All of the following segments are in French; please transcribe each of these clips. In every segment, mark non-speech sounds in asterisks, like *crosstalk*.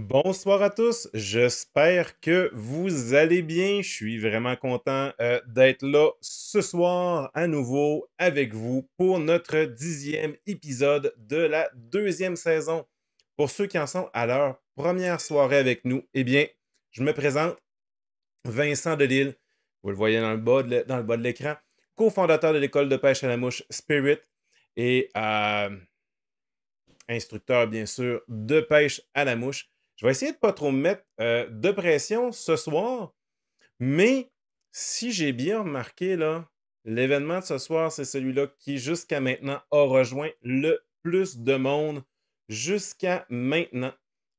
Bonsoir à tous, j'espère que vous allez bien. Je suis vraiment content euh, d'être là ce soir à nouveau avec vous pour notre dixième épisode de la deuxième saison. Pour ceux qui en sont à leur première soirée avec nous, eh bien, je me présente Vincent Delille, vous le voyez dans le bas de l'écran, cofondateur de l'école de pêche à la mouche Spirit et euh, instructeur, bien sûr, de pêche à la mouche. Je vais essayer de ne pas trop me mettre euh, de pression ce soir, mais si j'ai bien remarqué, là, l'événement de ce soir, c'est celui-là qui, jusqu'à maintenant, a rejoint le plus de monde jusqu'à maintenant.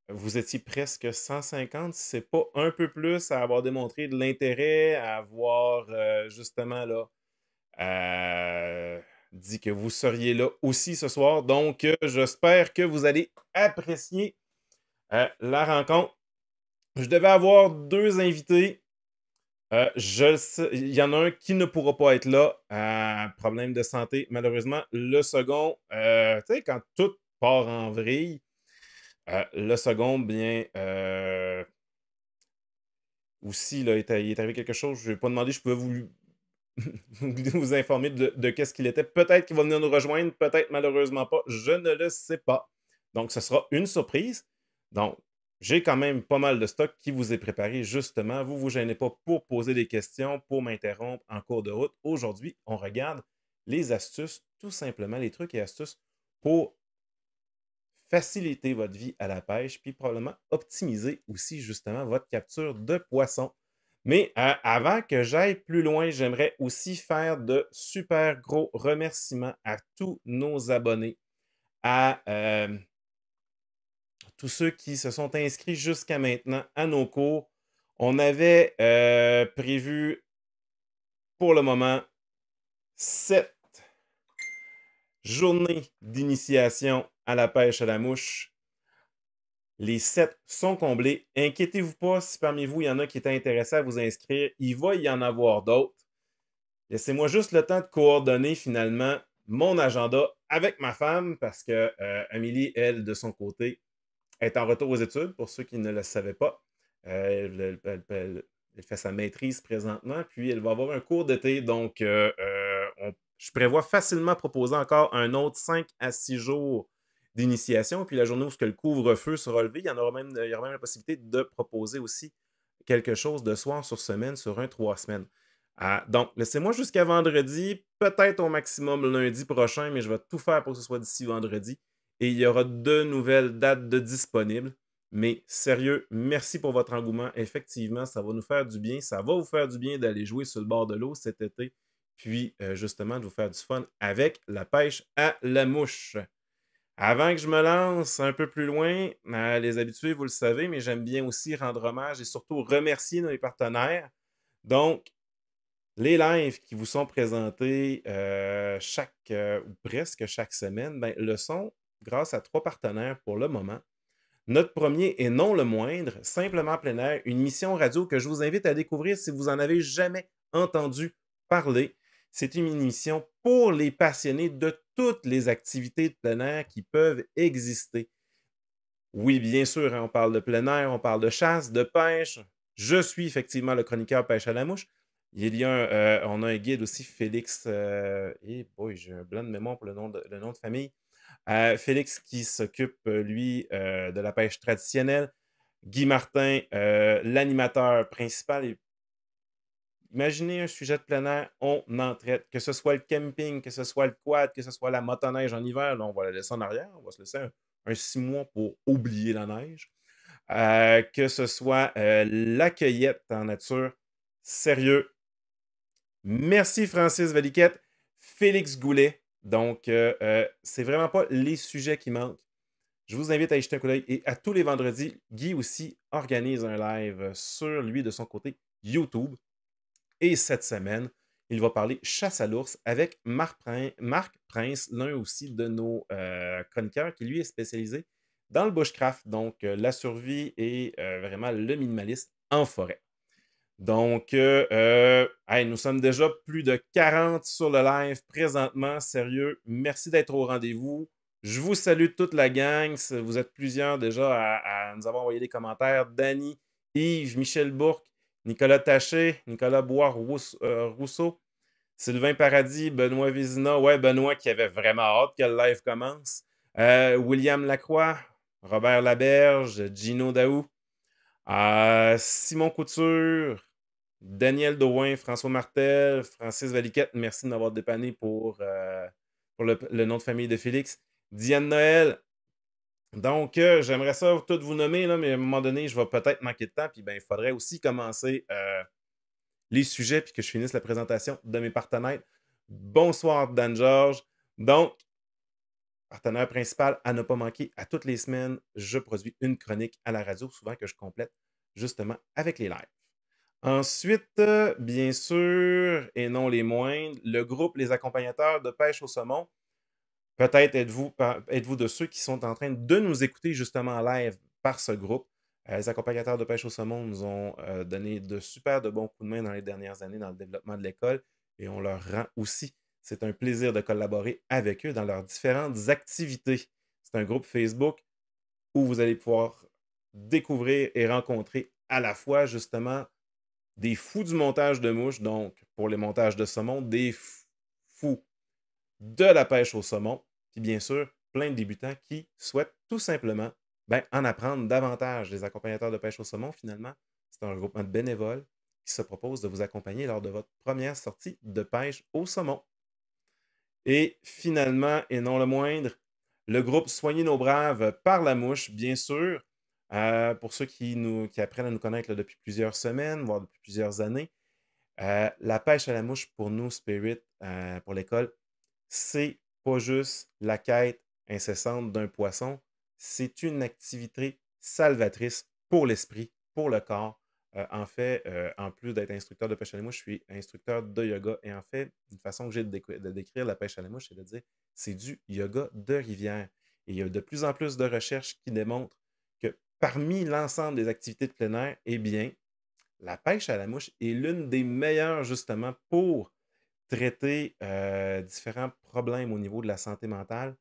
Vous étiez presque 150, c'est pas un peu plus, à avoir démontré de l'intérêt, à avoir euh, justement là euh, dit que vous seriez là aussi ce soir. Donc, j'espère que vous allez apprécier euh, la rencontre. Je devais avoir deux invités. Euh, il y en a un qui ne pourra pas être là, euh, problème de santé, malheureusement. Le second, tu sais, quand tout part en vrille, le second, bien, aussi, là, il, est, arrivé quelque chose, je ne vais pas demander, je pouvais vous, *laughs* vous informer de, de qu'est-ce qu'il était. Peut-être qu'il va venir nous rejoindre, peut-être malheureusement pas, je ne le sais pas. Donc, ce sera une surprise. Donc, j'ai quand même pas mal de stock qui vous est préparé justement. Vous ne vous gênez pas pour poser des questions, pour m'interrompre en cours de route. Aujourd'hui, on regarde les astuces, tout simplement les trucs et astuces pour faciliter votre vie à la pêche, puis probablement optimiser aussi justement votre capture de poissons. Mais euh, avant que j'aille plus loin, j'aimerais aussi faire de super gros remerciements à tous nos abonnés, à euh, tous ceux qui se sont inscrits jusqu'à maintenant à nos cours. On avait euh, prévu pour le moment sept journées d'initiation à la pêche à la mouche. Les sept sont comblés. Inquiétez-vous pas si parmi vous, il y en a qui est intéressé à vous inscrire. Il va y en avoir d'autres. Laissez-moi juste le temps de coordonner finalement mon agenda avec ma femme parce que euh, Amélie, elle, de son côté, est en retour aux études, pour ceux qui ne le savaient pas. elle, euh, fait sa maîtrise présentement, puis elle va avoir un cours d'été. Donc, euh, euh, je prévois facilement proposer encore un autre 5 à 6 jours d'initiation. Puis la journée où le couvre-feu sera levé, il y, en aura même, la possibilité de proposer aussi quelque chose de soir sur semaine, sur un trois semaines. Ah, donc, laissez-moi jusqu'à vendredi, peut-être au maximum lundi prochain, mais je vais tout faire pour que ce soit d'ici vendredi et il y aura deux nouvelles dates de disponibles. Mais sérieux, merci pour votre engouement. Effectivement, ça va nous faire du bien. Ça va vous faire du bien d'aller jouer sur le bord de l'eau cet été, puis euh, justement de vous faire du fun avec la pêche à la mouche. Avant que je me lance un peu plus loin, euh, les habitués, vous le savez, mais j'aime bien aussi rendre hommage et surtout remercier nos partenaires. Donc, les lives qui vous sont présentés euh, chaque ou presque chaque semaine, ben, le sont grâce à trois partenaires pour le moment. Notre premier et non le moindre, Simplement plein air, une mission radio que je vous invite à découvrir si vous en avez jamais entendu parler. C'est une émission pour les passionnés de toutes les activités de plein air qui peuvent exister. Oui, bien sûr, hein, on parle de plein air, on parle de chasse, de pêche. Je suis effectivement le chroniqueur pêche à la mouche. Il y a un, euh, on a un guide aussi, Félix. Euh, et j'ai un blanc de mémoire pour le nom de famille. Euh, Félix qui s'occupe, euh, lui, euh, de la pêche traditionnelle. Guy Martin, l'animateur principal. Imaginez un sujet de plein air, on en traite. Que ce soit le camping, que ce soit le quad, que ce soit la motoneige en hiver, on va la laisser en arrière, on va se laisser un, six mois pour oublier la neige. que ce soit la cueillette en nature, sérieux. Merci Francis Valiquette, Félix Goulet. Donc, euh, euh, c'est vraiment pas les sujets qui manquent. Je vous invite à y jeter un coup d'œil. Et à tous les vendredis, Guy aussi organise un live sur lui de son côté YouTube. Et cette semaine, il va parler chasse à l'ours avec Marc, Marc Prince, l'un aussi de nos euh, qui lui est spécialisé dans le bushcraft, donc euh, la survie et euh, vraiment le minimaliste en forêt. Donc, euh, nous sommes déjà plus de 40 sur le live présentement. Sérieux, merci d'être au rendez-vous. Je vous salue toute la gang. Vous êtes plusieurs déjà à, nous avoir envoyé des commentaires. Danny, Yves, Michel Bourque, Nicolas Taché, Nicolas Bois-Rousseau, euh, Sylvain Paradis, Benoît Vizina, Ouais, Benoît qui avait vraiment hâte que le live commence. Euh, William Lacroix, Robert Laberge, Gino Daou, Simon Couture, Daniel Douin, François Martel, Francis Valiquette, merci de m'avoir dépanné pour, euh, pour le, nom de famille de Félix. Diane Noël. Donc, euh, j'aimerais ça tout vous nommer, mais à un moment donné, je vais peut-être manquer de temps. Puis, ben, il faudrait aussi commencer euh, les sujets puis que je finisse la présentation de mes partenaires. Bonsoir, Dan George. Donc, partenaire principal à ne pas manquer, à toutes les semaines, je produis une chronique à la radio, souvent que je complète justement avec les lives. Ensuite, euh, bien sûr, et non les moindres, le groupe Les Accompagnateurs de pêche au saumon. Peut-être êtes-vous de ceux qui sont en train de nous écouter justement en live par ce groupe. Euh, les accompagnateurs de pêche au saumon nous ont euh, donné de super de bons coups de main dans les dernières années dans le développement de l'école et on leur rend aussi. C'est un plaisir de collaborer avec eux dans leurs différentes activités. C'est un groupe Facebook où vous allez pouvoir découvrir et rencontrer à la fois justement des fous du montage de mouches, donc pour les montages de saumon, des fous de la pêche au saumon, puis bien sûr, plein de débutants qui souhaitent tout simplement ben, en apprendre davantage. Les accompagnateurs de pêche au saumon, finalement, c'est un regroupement de bénévoles qui se propose de vous accompagner lors de votre première sortie de pêche au saumon. Et finalement, et non le moindre, le groupe Soignez nos braves par la mouche, bien sûr, euh, pour ceux qui, nous, qui apprennent à nous connaître depuis plusieurs semaines, voire depuis plusieurs années, euh, la pêche à la mouche pour nous, Spirit, euh, pour l'école, c'est pas juste la quête incessante d'un poisson, c'est une activité salvatrice pour l'esprit, pour le corps. en fait, en plus d'être instructeur de pêche à la mouche, je suis instructeur de yoga. Et en fait, une façon que j'ai de, décrire la pêche à la mouche, c'est de dire c'est du yoga de rivière. Et il y a de plus en plus de recherches qui démontrent parmi l'ensemble des activités de plein air, eh bien, la pêche à la mouche est l'une des meilleures justement pour traiter euh, différents problèmes au niveau de la santé mentale.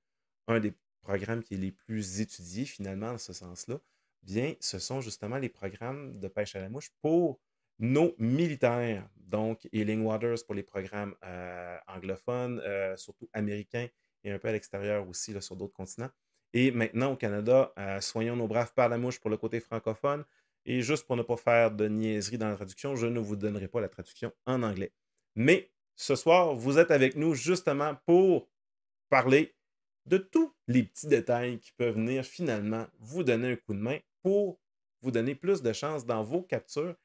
Un des programmes qui est les plus étudiés finalement dans ce sens-là, bien, ce sont justement les programmes de pêche à la mouche pour nos militaires. Donc, Healing Waters pour les programmes euh, anglophones, euh, surtout américains et un peu à l'extérieur aussi sur d'autres continents. Et maintenant, au Canada, soyons nos braves par la mouche pour le côté francophone. Et juste pour ne pas faire de niaiserie dans la traduction, je ne vous donnerai pas la traduction en anglais. Mais ce soir, vous êtes avec nous justement pour parler de tous les petits détails qui peuvent venir finalement vous donner un coup de main pour vous donner plus de chances dans vos captures,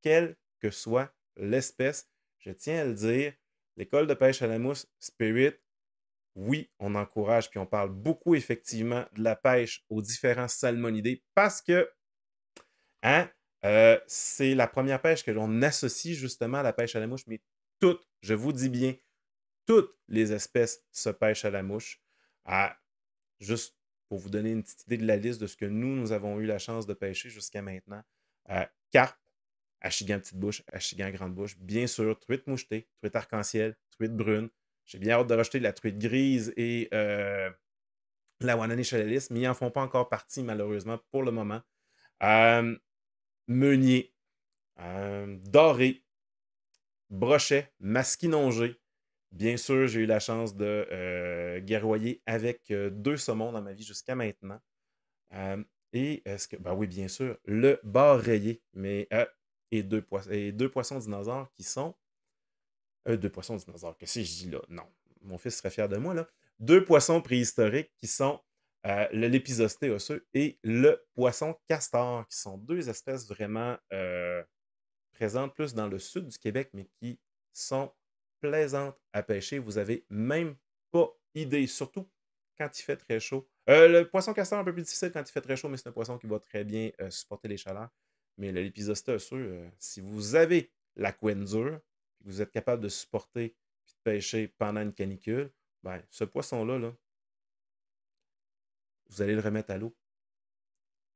quelle que soit l'espèce. Je tiens à le dire, l'école de pêche à la mousse Spirit oui, on encourage puis on parle beaucoup effectivement de la pêche aux différents salmonidés parce que hein, euh, c'est la première pêche que l'on associe justement à la pêche à la mouche, mais toutes, je vous dis bien, toutes les espèces se pêchent à la mouche. juste pour vous donner une petite idée de la liste de ce que nous, nous avons eu la chance de pêcher jusqu'à maintenant. carpe, achigan petite bouche, achigan grande bouche, bien sûr, truite mouchetée, truite arc-en-ciel, truite brune, j'ai bien hâte de rejeter la truite grise et euh, la Wanani Chalalis, mais ils n'en font pas encore partie, malheureusement, pour le moment. Euh, Meunier, euh, Doré, Brochet, Masquinongé. Bien sûr, j'ai eu la chance de euh, guerroyer avec deux saumons dans ma vie jusqu'à maintenant. et est-ce que. Ben oui, bien sûr, le bar rayé, mais et deux poissons dinosaures qui sont euh, deux poissons dinosaures, qu'est-ce que je dis là? Non, mon fils serait fier de moi là. Deux poissons préhistoriques qui sont euh, le lépisosté osseux et le poisson castor, qui sont deux espèces vraiment euh, présentes plus dans le sud du Québec, mais qui sont plaisantes à pêcher. Vous avez même pas idée, surtout quand il fait très chaud. le poisson castor un peu plus difficile quand il fait très chaud, mais c'est un poisson qui va très bien supporter les chaleurs. Mais le lépisosté osseux, si vous avez la couenne vous êtes capable de supporter et de pêcher pendant une canicule, ben, ce poisson-là, là, vous allez le remettre à l'eau.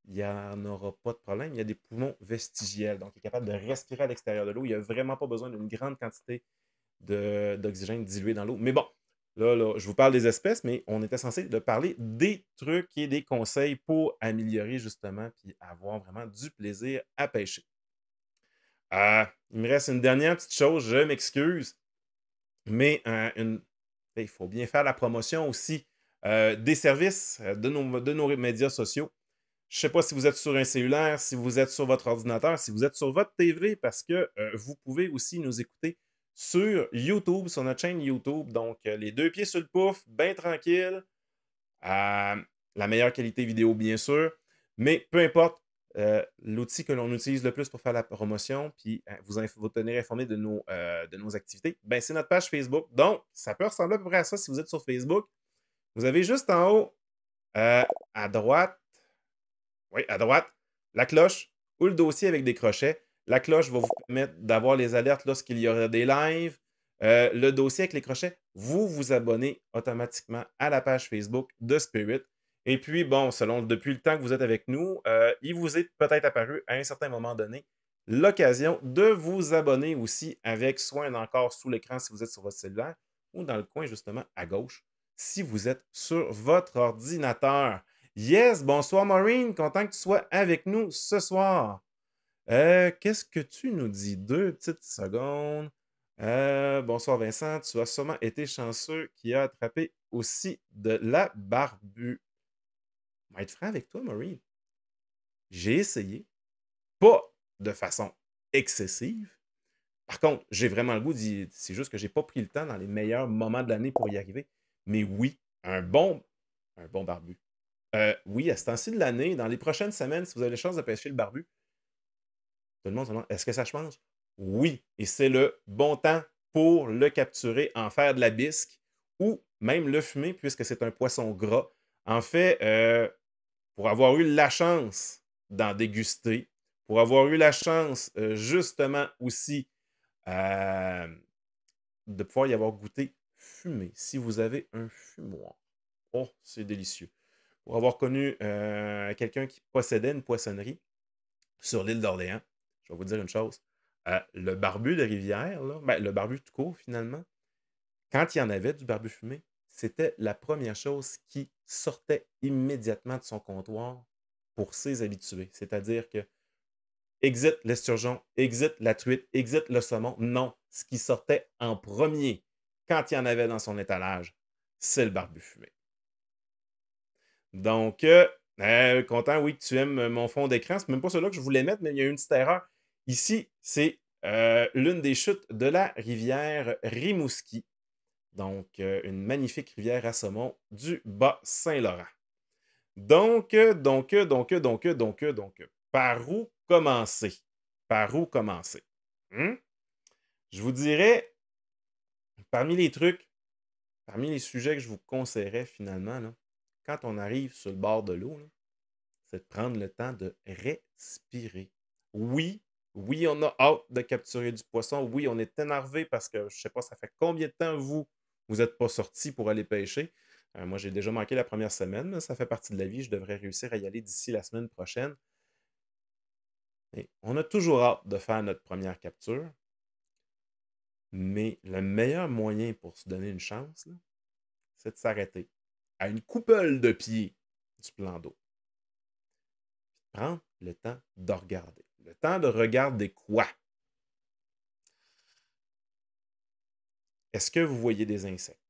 Il n'y en aura pas de problème. Il y a des poumons vestigiels, donc il est capable de respirer à l'extérieur de l'eau. Il n'y a vraiment pas besoin d'une grande quantité d'oxygène dilué dans l'eau. Mais bon, Là, là, je vous parle des espèces, mais on était censé de parler des trucs et des conseils pour améliorer justement, puis avoir vraiment du plaisir à pêcher. Euh, il me reste une dernière petite chose, je m'excuse, mais euh, il faut bien faire la promotion aussi euh, des services de nos, de nos médias sociaux. Je ne sais pas si vous êtes sur un cellulaire, si vous êtes sur votre ordinateur, si vous êtes sur votre TV, parce que vous pouvez aussi nous écouter sur YouTube, sur notre chaîne YouTube. Donc, les deux pieds sur le pouf, bien tranquille. la meilleure qualité vidéo, bien sûr. Mais peu importe, euh, l'outil que l'on utilise le plus pour faire la promotion, puis euh, vous, vous, tenir informé de nos, euh, de nos activités, ben, c'est notre page Facebook. Donc, ça peut ressembler à peu près à ça si vous êtes sur Facebook. Vous avez juste en haut, à droite, oui, à droite, la cloche ou le dossier avec des crochets. La cloche va vous permettre d'avoir les alertes lorsqu'il y aura des lives. le dossier avec les crochets, vous vous abonnez automatiquement à la page Facebook de Spirit. Et puis, bon, selon depuis le temps que vous êtes avec nous, euh, il vous est peut-être apparu à un certain moment donné l'occasion de vous abonner aussi avec soin encore sous l'écran si vous êtes sur votre cellulaire ou dans le coin justement à gauche si vous êtes sur votre ordinateur. Yes, bonsoir Maureen, content que tu sois avec nous ce soir. Euh, qu'est-ce que tu nous dis? Deux petites secondes. Euh, bonsoir Vincent, tu as sûrement été chanceux qui a attrapé aussi de la barbue être franc avec toi, Maureen. J'ai essayé, pas de façon excessive. Par contre, j'ai vraiment le goût d'y. C'est juste que j'ai pas pris le temps dans les meilleurs moments de l'année pour y arriver. Mais oui, un bon, un bon barbu. Euh, oui, à ce temps-ci de l'année, dans les prochaines semaines, si vous avez la chance de pêcher le barbu, tout le monde se demande est-ce que ça change Oui, et c'est le bon temps pour le capturer, en faire de la bisque ou même le fumer, puisque c'est un poisson gras. En fait, euh, pour avoir eu la chance d'en déguster, pour avoir eu la chance euh, justement aussi euh, de pouvoir y avoir goûté fumé. Si vous avez un fumoir, oh, c'est délicieux. Pour avoir connu euh, quelqu'un qui possédait une poissonnerie sur l'île d'Orléans, je vais vous dire une chose. le barbu de rivière, ben, le barbu de court finalement, quand il y en avait du barbu fumé, c'était la première chose qui sortait immédiatement de son comptoir pour ses habitués. C'est-à-dire que exit l'esturgeon, exit la truite, exit le saumon. Non, ce qui sortait en premier quand il y en avait dans son étalage, c'est le barbu fumé. Donc, euh, euh, content, oui, que tu aimes mon fond d'écran. C'est même pas celui-là que je voulais mettre, mais il y a une petite erreur. Ici, c'est euh, l'une des chutes de la rivière Rimouski. Donc, euh, une magnifique rivière à saumon du Bas-Saint-Laurent. Donc, euh, donc, euh, donc, donc, donc, donc, par où commencer? Par où commencer? Hmm? Je vous dirais, parmi les trucs, parmi les sujets que je vous conseillerais finalement, quand on arrive sur le bord de l'eau, c'est de prendre le temps de respirer. Oui, oui, on a hâte de capturer du poisson. Oui, on est énervé parce que je ne sais pas, ça fait combien de temps, vous, vous n'êtes pas sorti pour aller pêcher. Euh, moi, j'ai déjà manqué la première semaine, mais ça fait partie de la vie. Je devrais réussir à y aller d'ici la semaine prochaine. on a toujours hâte de faire notre première capture. Mais le meilleur moyen pour se donner une chance, c'est de s'arrêter à une coupole de pied du plan d'eau. Prendre le temps de regarder. Le temps de regarder quoi? Est-ce que vous voyez des insectes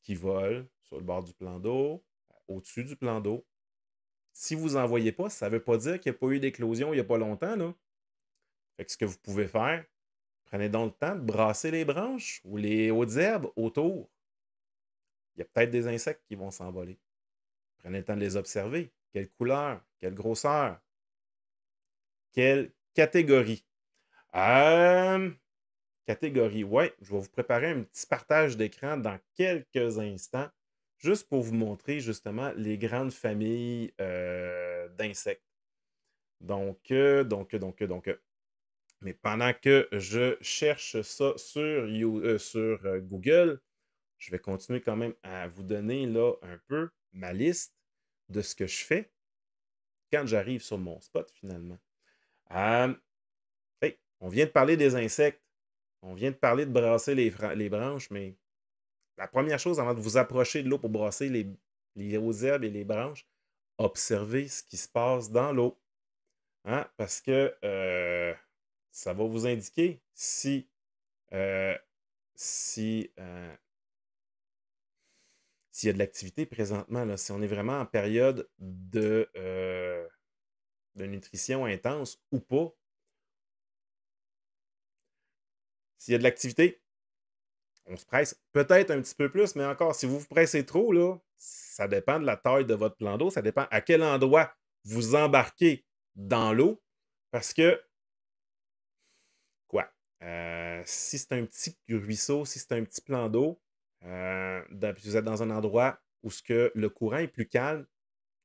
qui volent sur le bord du plan d'eau, au-dessus du plan d'eau? Si vous n'en voyez pas, ça ne veut pas dire qu'il n'y a pas eu d'éclosion il n'y a pas longtemps. Là. ce que vous pouvez faire, prenez donc le temps de brasser les branches ou les hautes herbes autour. Il y a peut-être des insectes qui vont s'envoler. Prenez le temps de les observer. Quelle couleur, quelle grosseur, quelle catégorie. Euh, catégorie. Ouais, je vais vous préparer un petit partage d'écran dans quelques instants, juste pour vous montrer justement les grandes familles euh, d'insectes. Donc, euh, donc, euh, donc, donc. Mais pendant que je cherche ça sur, sur Google, je vais continuer quand même à vous donner là un peu ma liste de ce que je fais quand j'arrive sur mon spot finalement. on vient de parler des insectes. On vient de parler de brasser les, branches, mais la première chose avant de vous approcher de l'eau pour brasser les, les herbes et les branches, observez ce qui se passe dans l'eau. Hein, parce que euh, ça va vous indiquer si, euh, euh, s'il y a de l'activité présentement, si on est vraiment en période de, de nutrition intense ou pas, S'il y a de l'activité, on se presse peut-être un petit peu plus, mais encore, si vous vous pressez trop, là, ça dépend de la taille de votre plan d'eau, ça dépend à quel endroit vous embarquez dans l'eau, parce que, quoi, euh, si c'est un petit ruisseau, si c'est un petit plan d'eau, euh, vous êtes dans un endroit où ce que le courant est plus calme,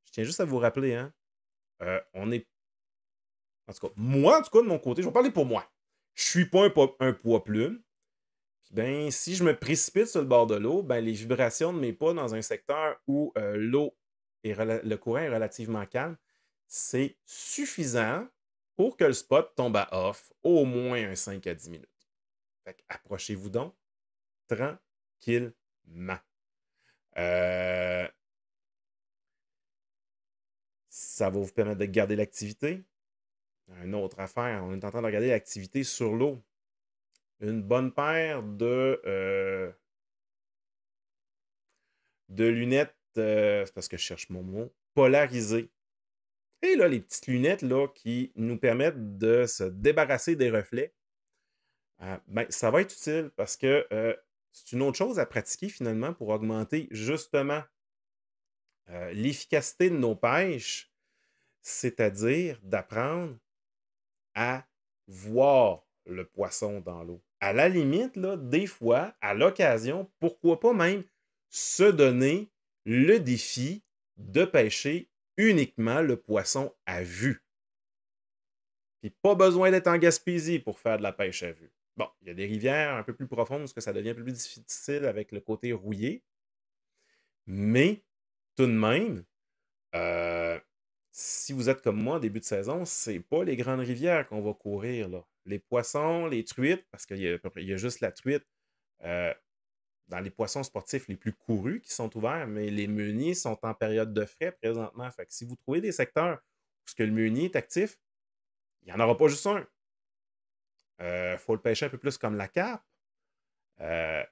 je tiens juste à vous rappeler, hein, euh, on est, en tout cas, moi, en tout cas, de mon côté, je vais parler pour moi je suis pas un, poids plume. Ben, si je me précipite sur le bord de l'eau, ben, les vibrations de mes pas dans un secteur où euh, l'eau et le courant est relativement calme, c'est suffisant pour que le spot tombe à off au moins un 5 à 10 minutes. approchez-vous donc tranquillement. Euh, ça va vous permettre de garder l'activité, une autre affaire. On est en train de regarder l'activité sur l'eau. Une bonne paire de, euh, de lunettes, euh, c'est parce que je cherche mon mot, polarisées. Et là, les petites lunettes là, qui nous permettent de se débarrasser des reflets, euh, ben, ça va être utile parce que c'est une autre chose à pratiquer finalement pour augmenter justement l'efficacité de nos pêches, c'est-à-dire d'apprendre à voir le poisson dans l'eau. À la limite, là, des fois, à l'occasion, pourquoi pas même se donner le défi de pêcher uniquement le poisson à vue. Puis pas besoin d'être en Gaspésie pour faire de la pêche à vue. Bon, il y a des rivières un peu plus profondes parce que ça devient plus difficile avec le côté rouillé. Mais tout de même, euh, si vous êtes comme moi début de saison, c'est pas les grandes rivières qu'on va courir. Les poissons, les truites, parce qu'il y, a juste la truite euh, dans les poissons sportifs les plus courus qui sont ouverts, mais les meuniers sont en période de frais présentement. si vous trouvez des secteurs où que le meunier est actif, il n'y en aura pas juste un. Il euh, faut le pêcher un peu plus comme la cape. Euh,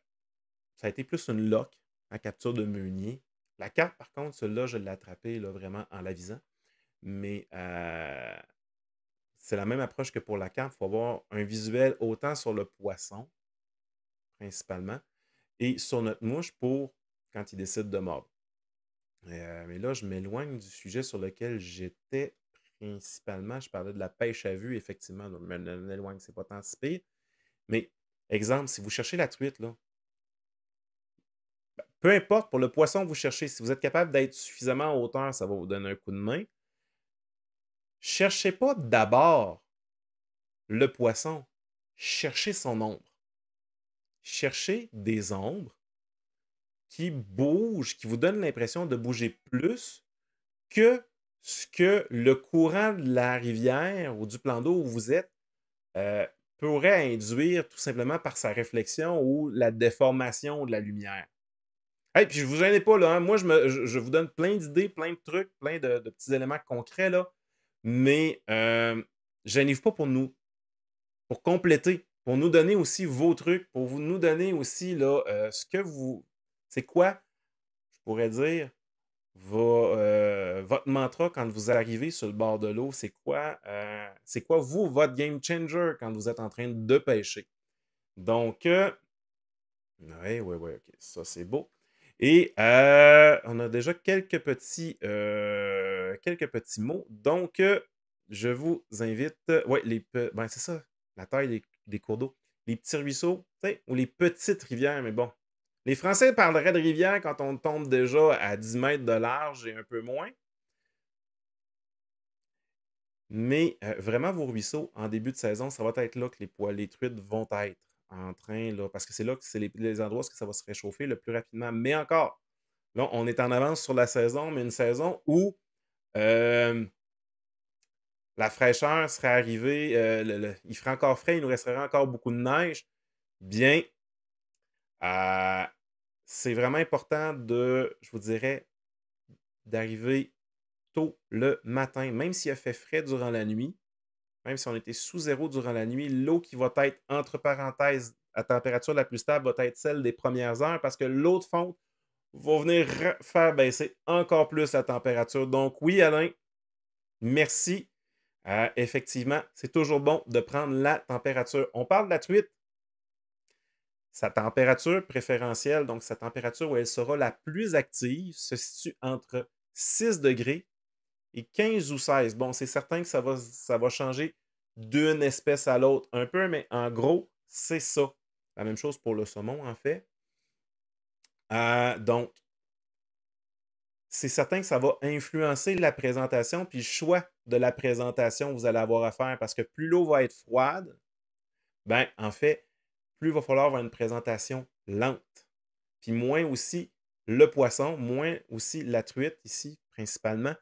ça a été plus une loque en capture de meunier. La cape, par contre, celle-là, je l'ai attrapée là, vraiment en la visant. Mais euh, c'est la même approche que pour la carte. Il faut avoir un visuel autant sur le poisson, principalement, et sur notre mouche pour quand il décide de mordre. Euh, mais là, je m'éloigne du sujet sur lequel j'étais principalement. Je parlais de la pêche à vue, effectivement. Donc, je m'éloigne, c'est pas tant si Mais, exemple, si vous cherchez la truite, là, ben, peu importe, pour le poisson, que vous cherchez, si vous êtes capable d'être suffisamment en hauteur, ça va vous donner un coup de main. Cherchez pas d'abord le poisson, cherchez son ombre. Cherchez des ombres qui bougent, qui vous donnent l'impression de bouger plus que ce que le courant de la rivière ou du plan d'eau où vous êtes euh, pourrait induire tout simplement par sa réflexion ou la déformation de la lumière. Et puis je vous gênez pas, là, hein. moi je, vous donne plein d'idées, plein de trucs, plein de, de petits éléments concrets, là mais euh, gênez pas pour nous, pour compléter, pour nous donner aussi vos trucs, pour vous, nous donner aussi là, euh, ce que vous. C'est quoi, je pourrais dire, euh, votre mantra quand vous arrivez sur le bord de l'eau, c'est quoi, euh, c'est quoi vous, votre game changer quand vous êtes en train de pêcher. Donc, oui, oui, oui, ok, ça c'est beau. Et on a déjà quelques petits. Euh, quelques petits mots. Donc, euh, je vous invite. Euh, ouais, les, ben, c'est ça, la taille des, cours d'eau. Les petits ruisseaux, ou les petites rivières, mais bon. Les Français parleraient de rivière quand on tombe déjà à 10 mètres de large et un peu moins. Mais vraiment, vos ruisseaux, en début de saison, ça va être là que les poils, les truites vont être en train, là, parce que c'est là que c'est les, les, endroits où ça va se réchauffer le plus rapidement. Mais encore, là, on est en avance sur la saison, mais une saison où euh, la fraîcheur serait arrivée, euh, il fera encore frais, il nous restera encore beaucoup de neige. Bien, euh, c'est vraiment important de, je vous dirais, d'arriver tôt le matin, même s'il a fait frais durant la nuit, même si on était sous zéro durant la nuit, l'eau qui va être, entre parenthèses, à température la plus stable va être celle des premières heures parce que l'eau de fonte vont venir faire baisser encore plus la température. Donc oui, Alain, merci. Euh, effectivement, c'est toujours bon de prendre la température. On parle de la truite. Sa température préférentielle, donc sa température où elle sera la plus active, se situe entre 6 degrés et 15 ou 16. Bon, c'est certain que ça va, ça va changer d'une espèce à l'autre un peu, mais en gros, c'est ça. La même chose pour le saumon, en fait donc, c'est certain que ça va influencer la présentation puis le choix de la présentation que vous allez avoir à faire parce que plus l'eau va être froide, ben en fait, plus il va falloir avoir une présentation lente. Puis moins aussi le poisson, moins aussi la truite ici principalement,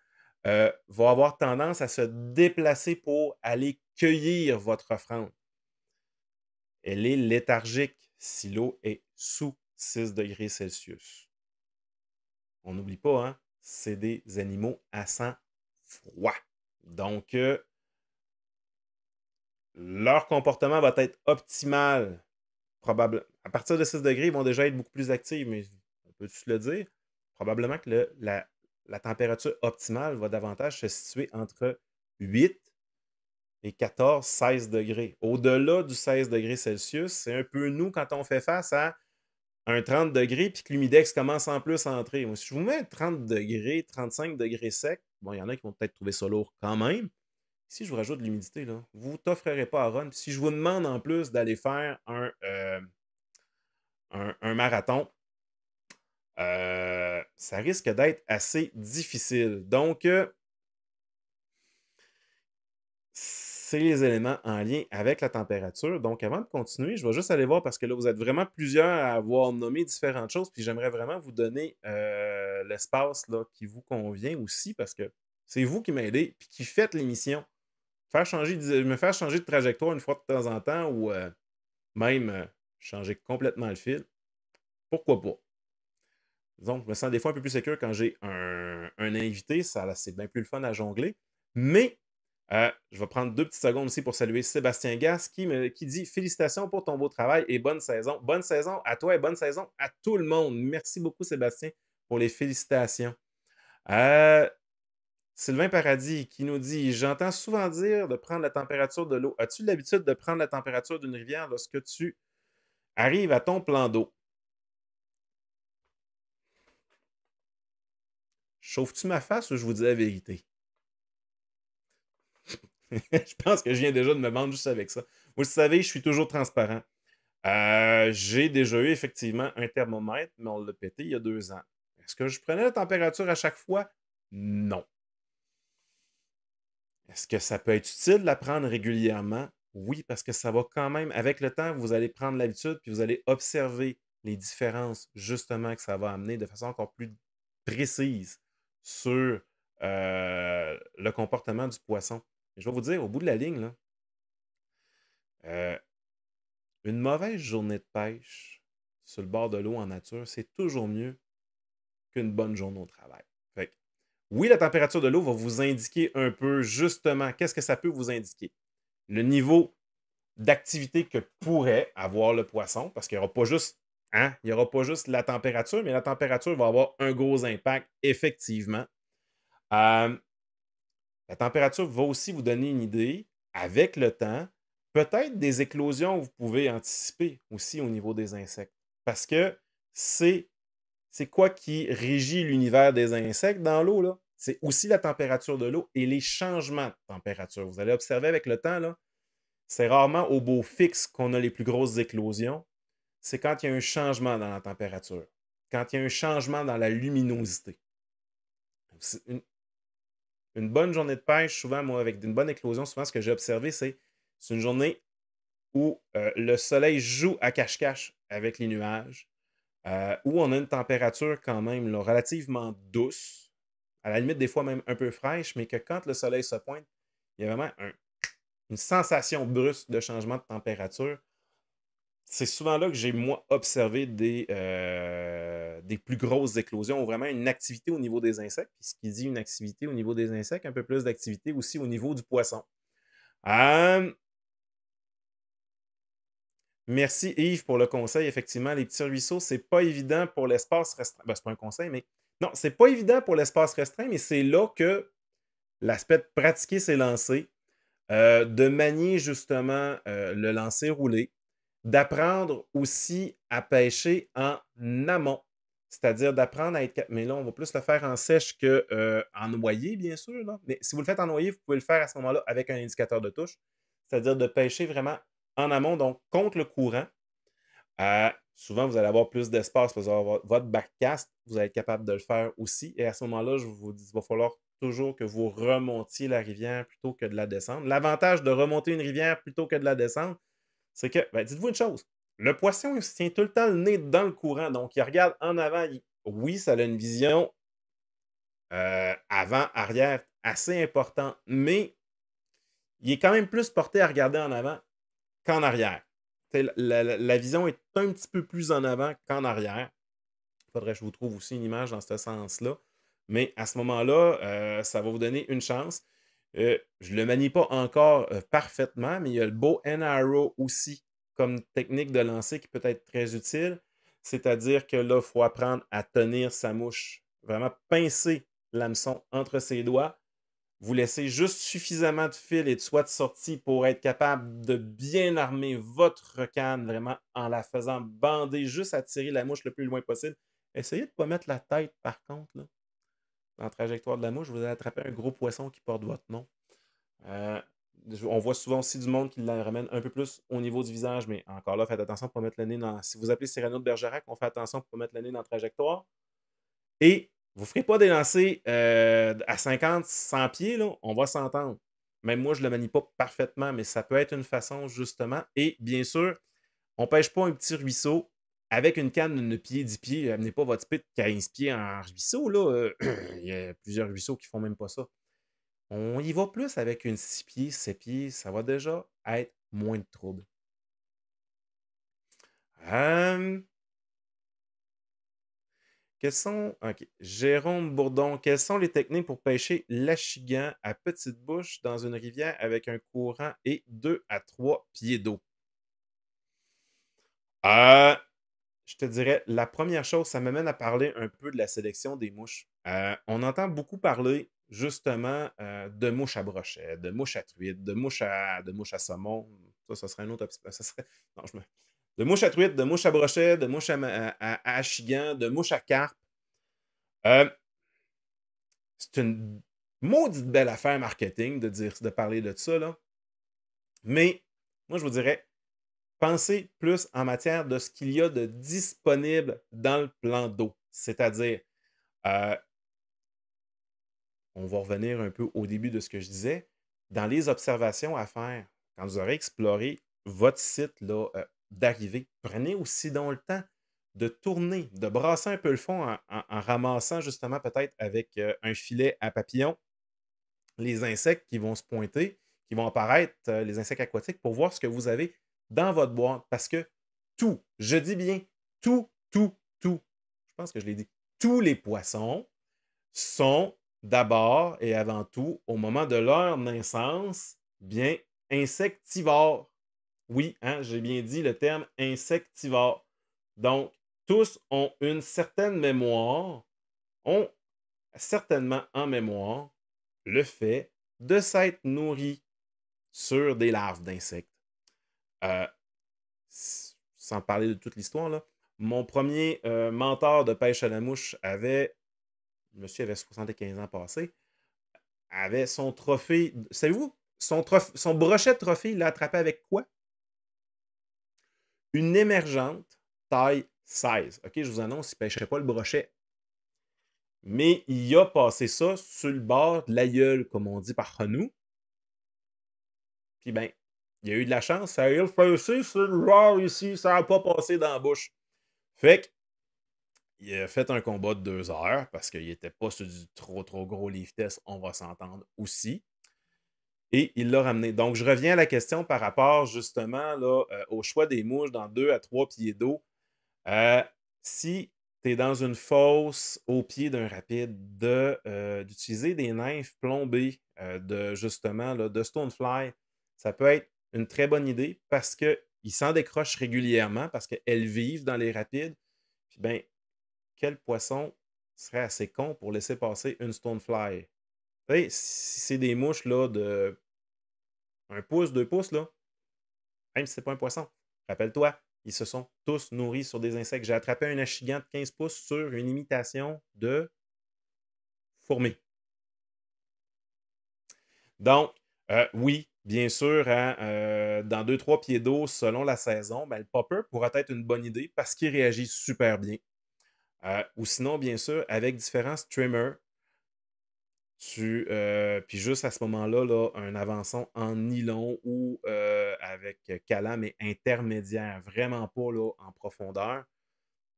euh, va avoir tendance à se déplacer pour aller cueillir votre offrande. Elle est léthargique si l'eau est sous 6 degrés Celsius. On n'oublie pas, hein, c'est des animaux à sang froid. Donc, euh, leur comportement va être optimal. Probable. À partir de 6 degrés, ils vont déjà être beaucoup plus actifs, mais on peut se le dire? Probablement que la, la température optimale va davantage se situer entre 8 et 14, 16 degrés. Au-delà du 16 degrés Celsius, c'est un peu nous quand on fait face à un 30 degrés, puis que l'humidex commence en plus à entrer. si je vous mets 30 degrés, 35 degrés sec, bon, il y en a qui vont peut-être trouver ça lourd quand même. Si je vous rajoute de l'humidité, là, vous ne t'offrerez pas à run. si je vous demande en plus d'aller faire un, euh, un, marathon, euh, ça risque d'être assez difficile. Donc, euh, c'est les éléments en lien avec la température. Donc, avant de continuer, je vais juste aller voir parce que là, vous êtes vraiment plusieurs à avoir nommé différentes choses. Puis j'aimerais vraiment vous donner euh, l'espace qui vous convient aussi parce que c'est vous qui m'aidez puis qui faites l'émission. me faire changer de trajectoire une fois de temps en temps ou euh, même euh, changer complètement le fil. Pourquoi pas? Donc, je me sens des fois un peu plus sécure quand j'ai un, invité. Ça, c'est bien plus le fun à jongler. Mais euh, je vais prendre deux petites secondes aussi pour saluer Sébastien Gas qui, me, qui dit félicitations pour ton beau travail et bonne saison. Bonne saison à toi et bonne saison à tout le monde. Merci beaucoup, Sébastien, pour les félicitations. Euh, Sylvain Paradis qui nous dit J'entends souvent dire de prendre la température de l'eau. As-tu l'habitude de prendre la température d'une rivière lorsque tu arrives à ton plan d'eau Chauffe-tu ma face ou je vous dis la vérité *laughs* je pense que je viens déjà de me vendre juste avec ça. Vous le savez, je suis toujours transparent. Euh, j'ai déjà eu effectivement un thermomètre, mais on l'a pété il y a deux ans. Est-ce que je prenais la température à chaque fois? Non. Est-ce que ça peut être utile de la prendre régulièrement? Oui, parce que ça va quand même, avec le temps, vous allez prendre l'habitude, puis vous allez observer les différences justement que ça va amener de façon encore plus précise sur euh, le comportement du poisson je vais vous dire, au bout de la ligne, là, euh, une mauvaise journée de pêche sur le bord de l'eau en nature, c'est toujours mieux qu'une bonne journée au travail. Fait oui, la température de l'eau va vous indiquer un peu justement qu'est-ce que ça peut vous indiquer. Le niveau d'activité que pourrait avoir le poisson, parce qu'il n'y aura pas juste hein, il aura pas juste la température, mais la température va avoir un gros impact, effectivement. Euh, la température va aussi vous donner une idée avec le temps, peut-être des éclosions que vous pouvez anticiper aussi au niveau des insectes. Parce que c'est, c'est quoi qui régit l'univers des insectes dans l'eau? C'est aussi la température de l'eau et les changements de température. Vous allez observer avec le temps, là, c'est rarement au beau fixe qu'on a les plus grosses éclosions. C'est quand il y a un changement dans la température, quand il y a un changement dans la luminosité. Une, une bonne journée de pêche, souvent, moi, avec une bonne éclosion, souvent, ce que j'ai observé, c'est c'est une journée où euh, le soleil joue à cache-cache avec les nuages, euh, où on a une température quand même relativement douce, à la limite des fois même un peu fraîche, mais que quand le soleil se pointe, il y a vraiment une sensation brusque de changement de température. C'est souvent là que j'ai, moi, observé des, euh, euh, des plus grosses éclosions ont vraiment une activité au niveau des insectes. Puis ce qui dit une activité au niveau des insectes, un peu plus d'activité aussi au niveau du poisson. Euh, merci Yves pour le conseil. Effectivement, les petits ruisseaux, c'est pas évident pour l'espace restreint. Ben, c'est pas un conseil, mais non, c'est pas évident pour l'espace restreint, mais c'est là que l'aspect de pratiquer lancé. Euh, de manier justement le lancer roulé, d'apprendre aussi à pêcher en amont. C'est-à-dire d'apprendre à être Mais là, on va plus le faire en sèche qu'en euh, en noyer, bien sûr. Mais si vous le faites en noyer, vous pouvez le faire à ce moment-là avec un indicateur de touche. C'est-à-dire de pêcher vraiment en amont, donc contre le courant. Euh, souvent, vous allez avoir plus d'espace Vous allez avoir votre backcast, vous allez être capable de le faire aussi. Et à ce moment-là, je vous dis, il va falloir toujours que vous remontiez la rivière plutôt que de la descendre. L'avantage de remonter une rivière plutôt que de la descendre, c'est que, ben, dites-vous une chose, le poisson, il se tient tout le temps le nez dans le courant. Donc, il regarde en avant. Oui, ça a une vision euh, avant-arrière assez importante, mais il est quand même plus porté à regarder en avant qu'en arrière. La, vision est un petit peu plus en avant qu'en arrière. Il faudrait que je vous trouve aussi une image dans ce sens-là. Mais à ce moment-là, euh, ça va vous donner une chance. Euh, je ne le manie pas encore parfaitement, mais il y a le beau NRO arrow aussi comme technique de lancer qui peut être très utile. C'est-à-dire que là, il faut apprendre à tenir sa mouche, vraiment pincer l'hameçon entre ses doigts. Vous laissez juste suffisamment de fil et de soie de sortie pour être capable de bien armer votre canne, vraiment en la faisant bander, juste à tirer la mouche le plus loin possible. Essayez de ne pas mettre la tête, par contre, dans la trajectoire de la mouche. Vous allez attraper un gros poisson qui porte votre nom. Euh, on voit souvent aussi du monde qui la ramène un peu plus au niveau du visage, mais encore là, faites attention pour mettre le nez dans. Si vous appelez Cyrano de Bergerac, on fait attention pour mettre le nez dans la trajectoire. Et vous ne ferez pas des lancers euh, à 50, 100 pieds, là, on va s'entendre. Même moi, je ne le manie pas parfaitement, mais ça peut être une façon, justement. Et bien sûr, on ne pêche pas un petit ruisseau avec une canne de 9 pieds, 10 pieds. Amenez pas votre spit 15 pieds en ruisseau. Là. Euh, *clears throat* il y a plusieurs ruisseaux qui ne font même pas ça. On y va plus avec une 6 pieds, 7 pieds, ça va déjà être moins de trouble. Quels sont. Jérôme Bourdon, quelles sont les techniques pour pêcher l'achigan à petite bouche dans une rivière avec un courant et 2 à 3 pieds d'eau? Euh, je te dirais, la première chose, ça m'amène à parler un peu de la sélection des mouches. Euh, on entend beaucoup parler justement euh, de mouche à brochet, de mouche à truite, de mouche à, de mouche à saumon. Ça, ça serait un autre. Ça serait... *laughs* Non, je me... De mouche à truite, de mouche à brochet, de mouche à, chigan, de mouche à carpe. Euh, c'est une maudite belle affaire marketing de, dire, de parler de ça. Là. Mais moi, je vous dirais, pensez plus en matière de ce qu'il y a de disponible dans le plan d'eau. C'est-à-dire, euh, on va revenir un peu au début de ce que je disais, dans les observations à faire, quand vous aurez exploré votre site là, euh, d'arrivée, prenez aussi dans le temps de tourner, de brasser un peu le fond en, ramassant justement peut-être avec euh, un filet à papillon les insectes qui vont se pointer, qui vont apparaître, euh, les insectes aquatiques, pour voir ce que vous avez dans votre boîte. Parce que tout, je dis bien tout, tout, tout, je pense que je l'ai dit, tous les poissons sont d'abord et avant tout, au moment de leur naissance, bien insectivores. Oui, hein, j'ai bien dit le terme insectivore. Donc, tous ont une certaine mémoire, ont certainement en mémoire le fait de s'être nourris sur des larves d'insectes. Euh, sans parler de toute l'histoire, mon premier euh, mentor de pêche à la mouche avait le monsieur avait 75 ans passé, avait son trophée. Savez-vous, son, son brochet de trophée, il l'a attrapé avec quoi? Une émergente taille 16. OK, je vous annonce, il ne pêcherait pas le brochet. Mais il a passé ça sur le bord de l'aïeul, comme on dit par nous. Puis ben, il a eu de la chance, ça a eu le sur le bord ici, ça n'a pas passé dans la bouche. Fait que il a fait un combat de deux heures parce qu'il n'était pas sur du trop, trop gros les test, on va s'entendre aussi. Et il l'a ramené. Donc, je reviens à la question par rapport justement là, euh, au choix des mouches dans deux à trois pieds d'eau. Euh, si tu es dans une fosse au pied d'un rapide, euh, d'utiliser de, des nymphes plombées de justement là, de Stonefly, ça peut être une très bonne idée parce qu'ils s'en décrochent régulièrement, parce qu'elles vivent dans les rapides. Puis ben, quel poisson serait assez con pour laisser passer une stonefly? si c'est des mouches là, de un pouce, deux pouces, là, même si c'est pas un poisson, rappelle-toi, ils se sont tous nourris sur des insectes. J'ai attrapé un achigan de 15 pouces sur une imitation de fourmi. Donc, euh, oui, bien sûr, hein, euh, dans deux, trois pieds d'eau, selon la saison, ben, le popper pourrait être une bonne idée parce qu'il réagit super bien. Euh, ou sinon, bien sûr, avec différents streamers, tu, euh, puis juste à ce moment-là, un avançon en nylon ou euh, avec calam et intermédiaire, vraiment pas là, en profondeur.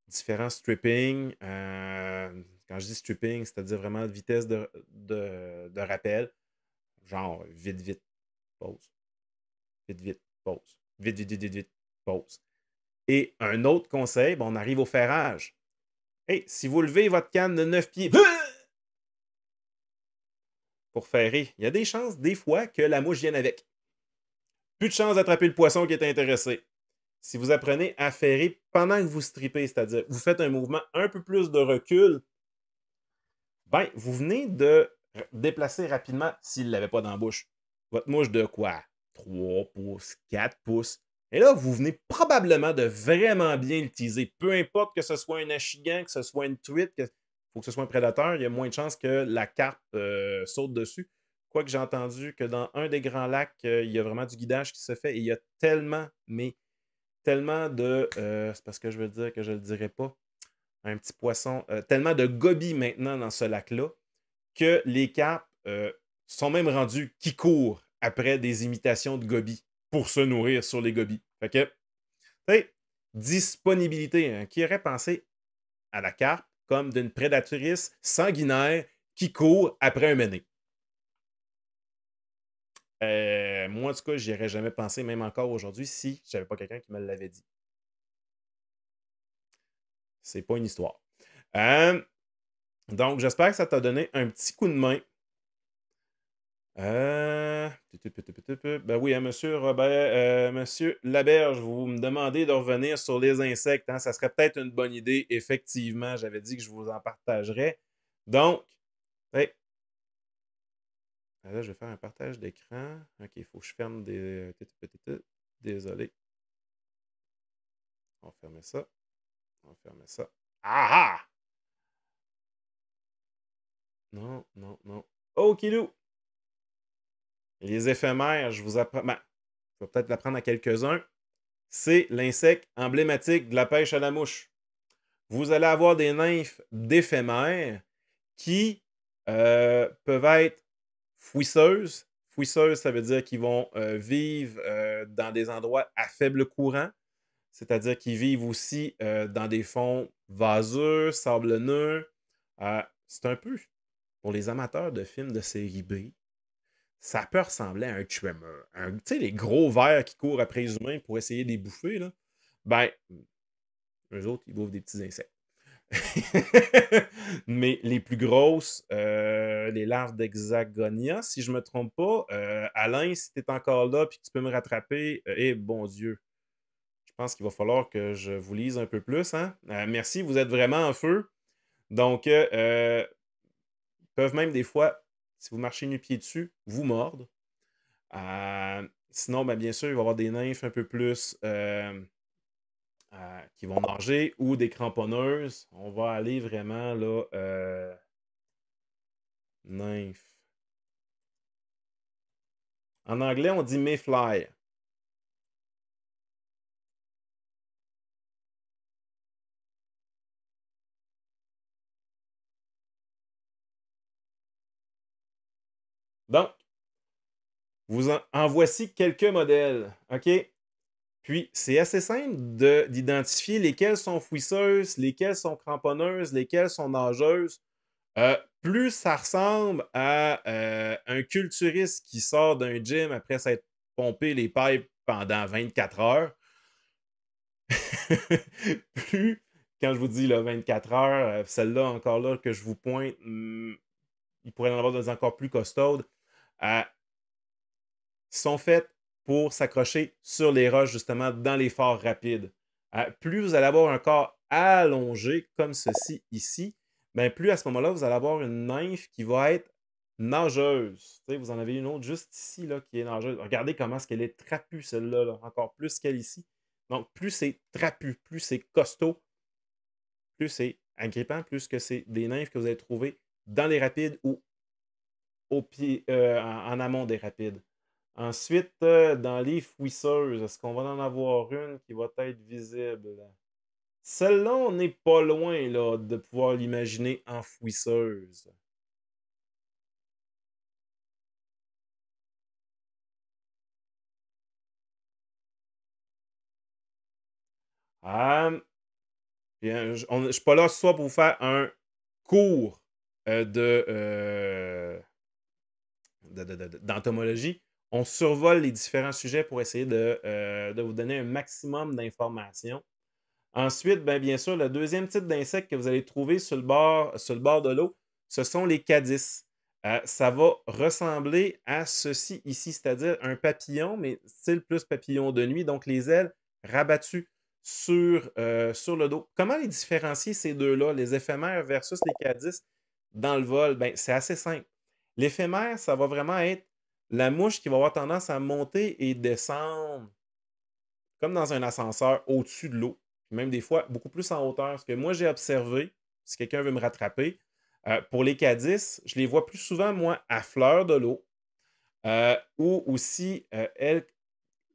Différents stripping. quand je dis stripping, c'est-à-dire vraiment vitesse de, de, rappel. Genre, vite, vite, pause. Vite, vite, pause. Vite, vite, vite, vite, pause. Et un autre conseil, on arrive au ferrage si vous levez votre canne de 9 pieds pour ferrer, il y a des chances, des fois, que la mouche vienne avec. Plus de chances d'attraper le poisson qui est intéressé. Si vous apprenez à ferrer pendant que vous stripez, c'est-à-dire vous faites un mouvement un peu plus de recul, ben, vous venez de déplacer rapidement s'il ne l'avait pas dans la bouche. Votre mouche de quoi? 3 pouces, 4 pouces, et là, vous venez probablement de vraiment bien l'utiliser. Peu importe que ce soit un achigan, que ce soit une tweet, que faut que ce soit un prédateur, il y a moins de chances que la carpe euh, saute dessus. Quoique j'ai entendu que dans un des grands lacs, euh, il y a vraiment du guidage qui se fait et il y a tellement, mais tellement de. Euh, c'est parce que je veux dire que je ne le dirai pas. Un petit poisson. tellement de gobies maintenant dans ce lac-là que les carpes sont même rendues qui courent après des imitations de gobies pour se nourrir sur les gobies. Fait disponibilité. Hein. qui aurait pensé à la carpe comme d'une prédatrice sanguinaire qui court après un mené? Euh, moi, en tout cas, j'y aurais jamais pensé, même encore aujourd'hui, si j'avais pas quelqu'un qui me l'avait dit. C'est pas une histoire. Euh, donc, j'espère que ça t'a donné un petit coup de main euh... Ben oui, hein, monsieur Robert, euh, monsieur Laberge, vous me demandez de revenir sur les insectes. Hein. Ça serait peut-être une bonne idée, effectivement. J'avais dit que je vous en partagerais. Donc, hey. Ah, je vais faire un partage d'écran. OK, il faut que je ferme des. Désolé. On va fermer ça. On va fermer ça. Ah ah! Non, non, non. Ok, lou! Les éphémères, je vous apprends. Ben, vais peut-être l'apprendre à quelques-uns. C'est l'insecte emblématique de la pêche à la mouche. Vous allez avoir des nymphes d'éphémères qui euh, peuvent être fouisseuses. Fouisseuses, ça veut dire qu'ils vont euh, vivre euh, dans des endroits à faible courant, c'est-à-dire qu'ils vivent aussi dans des fonds vaseux, sablonneux. c'est un peu pour les amateurs de films de série B, ça peut ressembler à un Tu sais, les gros vers qui courent après les humains pour essayer de les bouffer, là. Ben, eux autres, ils bouffent des petits insectes. *laughs* Mais les plus grosses, euh, les larves d'Hexagonia, si je me trompe pas, euh, Alain, si tu es encore là puis que tu peux me rattraper, euh, eh bon Dieu, je pense qu'il va falloir que je vous lise un peu plus. Hein? merci, vous êtes vraiment en feu. Donc, peuvent même des fois si vous marchez nu-pied dessus, vous mordent. Euh, sinon, ben, bien sûr, il va y avoir des nymphes un peu plus euh, euh, qui vont manger ou des cramponneuses. On va aller vraiment là. nymphes. En anglais, on dit mayfly. Vous en, voici quelques modèles. OK? Puis, c'est assez simple d'identifier lesquelles sont fouisseuses, lesquelles sont cramponneuses, lesquelles sont nageuses. Euh, plus ça ressemble à euh, un culturiste qui sort d'un gym après s'être pompé les pipes pendant 24 heures, *laughs* plus, quand je vous dis 24 heures, euh, celle-là encore là que je vous pointe, hmm, il pourrait en avoir des encore plus costaudes sont faites pour s'accrocher sur les roches, justement, dans les forts rapides. Euh, plus vous allez avoir un corps allongé, comme ceci ici, ben, plus à ce moment-là, vous allez avoir une nymphe qui va être nageuse. vous en avez une autre juste ici là, qui est nageuse. Regardez comment est-ce qu'elle est trapue, celle-là, encore plus qu'elle ici. Donc, plus c'est trapu, plus c'est costaud, plus c'est agrippant, plus que c'est des nymphes que vous allez trouver dans les rapides ou au pied, euh, en amont des rapides. Ensuite, euh, dans les fouisseuses, est-ce qu'on va en avoir une qui va être visible? Celle-là, on n'est pas loin là, de pouvoir l'imaginer en fouisseuse. Ah, bien, je suis pas là soit pour vous faire un cours euh, euh, de, d'entomologie. On survole les différents sujets pour essayer de, euh, vous donner un maximum d'informations. Ensuite, ben, bien, sûr, le deuxième type d'insectes que vous allez trouver sur le bord, sur le bord de l'eau, ce sont les cadis. Euh, ça va ressembler à ceci ici, c'est-à-dire un papillon, mais style plus papillon de nuit, donc les ailes rabattues sur, euh, sur le dos. Comment les différencier, ces deux-là, les éphémères versus les cadis dans le vol? Ben, c'est assez simple. L'éphémère, ça va vraiment être la mouche qui va avoir tendance à monter et descendre, comme dans un ascenseur, au-dessus de l'eau, même des fois beaucoup plus en hauteur. Ce que moi j'ai observé, si quelqu'un veut me rattraper, euh, pour les cadis, je les vois plus souvent, moi, à fleur de l'eau, euh, ou aussi, euh, elle,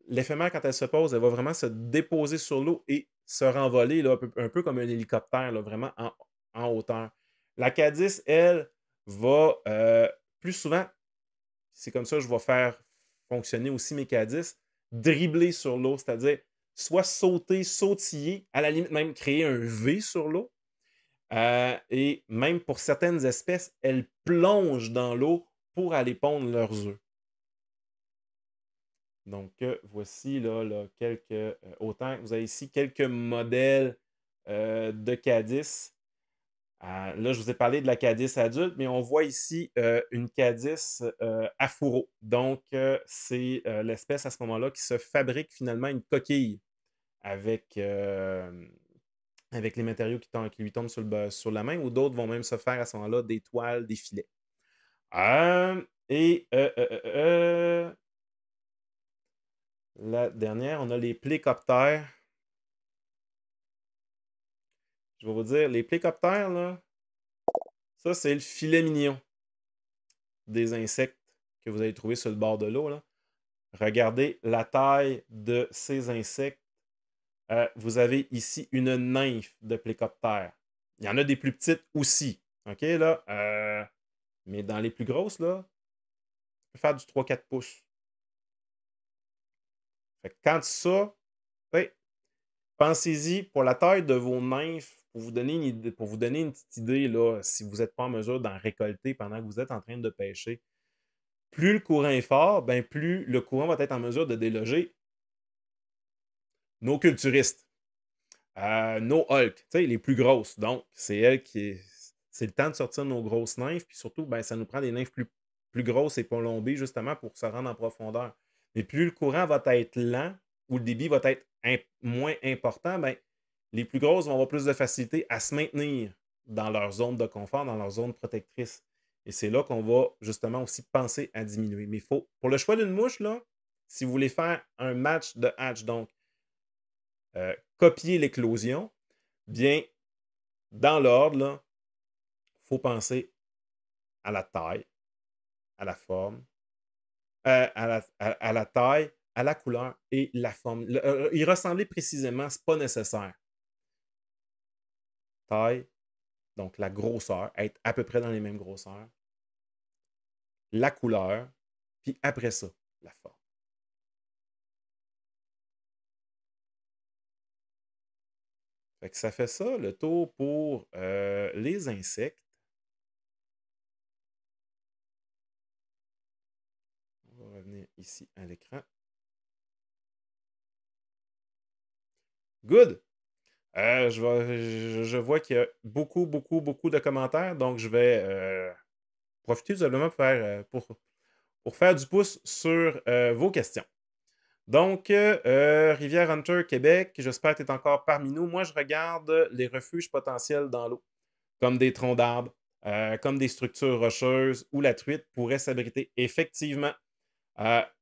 l'éphémère, quand elle se pose, elle va vraiment se déposer sur l'eau et se renvoler, un, peu, comme un hélicoptère, vraiment en, hauteur. La cadis, elle, va plus souvent c'est comme ça que je vais faire fonctionner aussi mes cadis dribbler sur l'eau, c'est-à-dire soit sauter, sautiller, à la limite même créer un V sur l'eau. Euh, et même pour certaines espèces, elles plongent dans l'eau pour aller pondre leurs œufs. Donc, euh, voici là, quelques, euh, autant vous avez ici quelques modèles de cadis euh, là, je vous ai parlé de la cadisse adulte, mais on voit ici euh, une cadisse euh, à fourreau. Donc, c'est l'espèce à ce moment-là qui se fabrique finalement une coquille avec, les matériaux qui, lui tombent sur, sur, la main, ou d'autres vont même se faire à ce moment-là des toiles, des filets. et la dernière, on a les plécoptères je vais vous dire, les plécoptères, là, ça, c'est le filet mignon des insectes que vous allez trouver sur le bord de l'eau. Regardez la taille de ces insectes. Euh, vous avez ici une nymphe de plécoptères. Il y en a des plus petites aussi. OK, là? Euh, mais dans les plus grosses, là, peut faire du 3-4 pouces. quand ça, Pensez-y pour la taille de vos nymphes, pour vous donner une, pour vous donner une petite idée, là, si vous n'êtes pas en mesure d'en récolter pendant que vous êtes en train de pêcher. Plus le courant est fort, ben plus le courant va être en mesure de déloger nos culturistes, euh, nos Hulk, les plus grosses. Donc, c'est elle qui C'est le temps de sortir nos grosses nymphes, puis surtout, ben, ça nous prend des nymphes plus, plus grosses et plombées, justement, pour se rendre en profondeur. Mais plus le courant va être lent, ou le débit va être moins important, ben, les plus grosses vont avoir plus de facilité à se maintenir dans leur zone de confort, dans leur zone protectrice. Et c'est là qu'on va justement aussi penser à diminuer. Mais il faut, pour le choix d'une mouche, là, si vous voulez faire un match de hatch, donc euh, copier l'éclosion, bien, dans l'ordre, il faut penser à la taille, à la forme, euh, à, la, taille, à la couleur et la forme. Euh, euh, il ressemblait précisément, ce pas nécessaire. Taille, donc la grosseur, être à peu près dans les mêmes grosseurs. La couleur, puis après ça, la forme. Fait que ça fait ça, le tour pour euh, les insectes. On va revenir ici à l'écran. Good. Euh, je, je, vois qu'il y a beaucoup, beaucoup, beaucoup de commentaires, donc je vais euh, profiter du pour faire, euh, pour, faire du pouce sur vos questions. Donc, Rivière Hunter Québec, j'espère que tu es encore parmi nous. Moi, je regarde les refuges potentiels dans l'eau, comme des troncs d'arbres, comme des structures rocheuses où la truite pourrait s'abriter. Effectivement,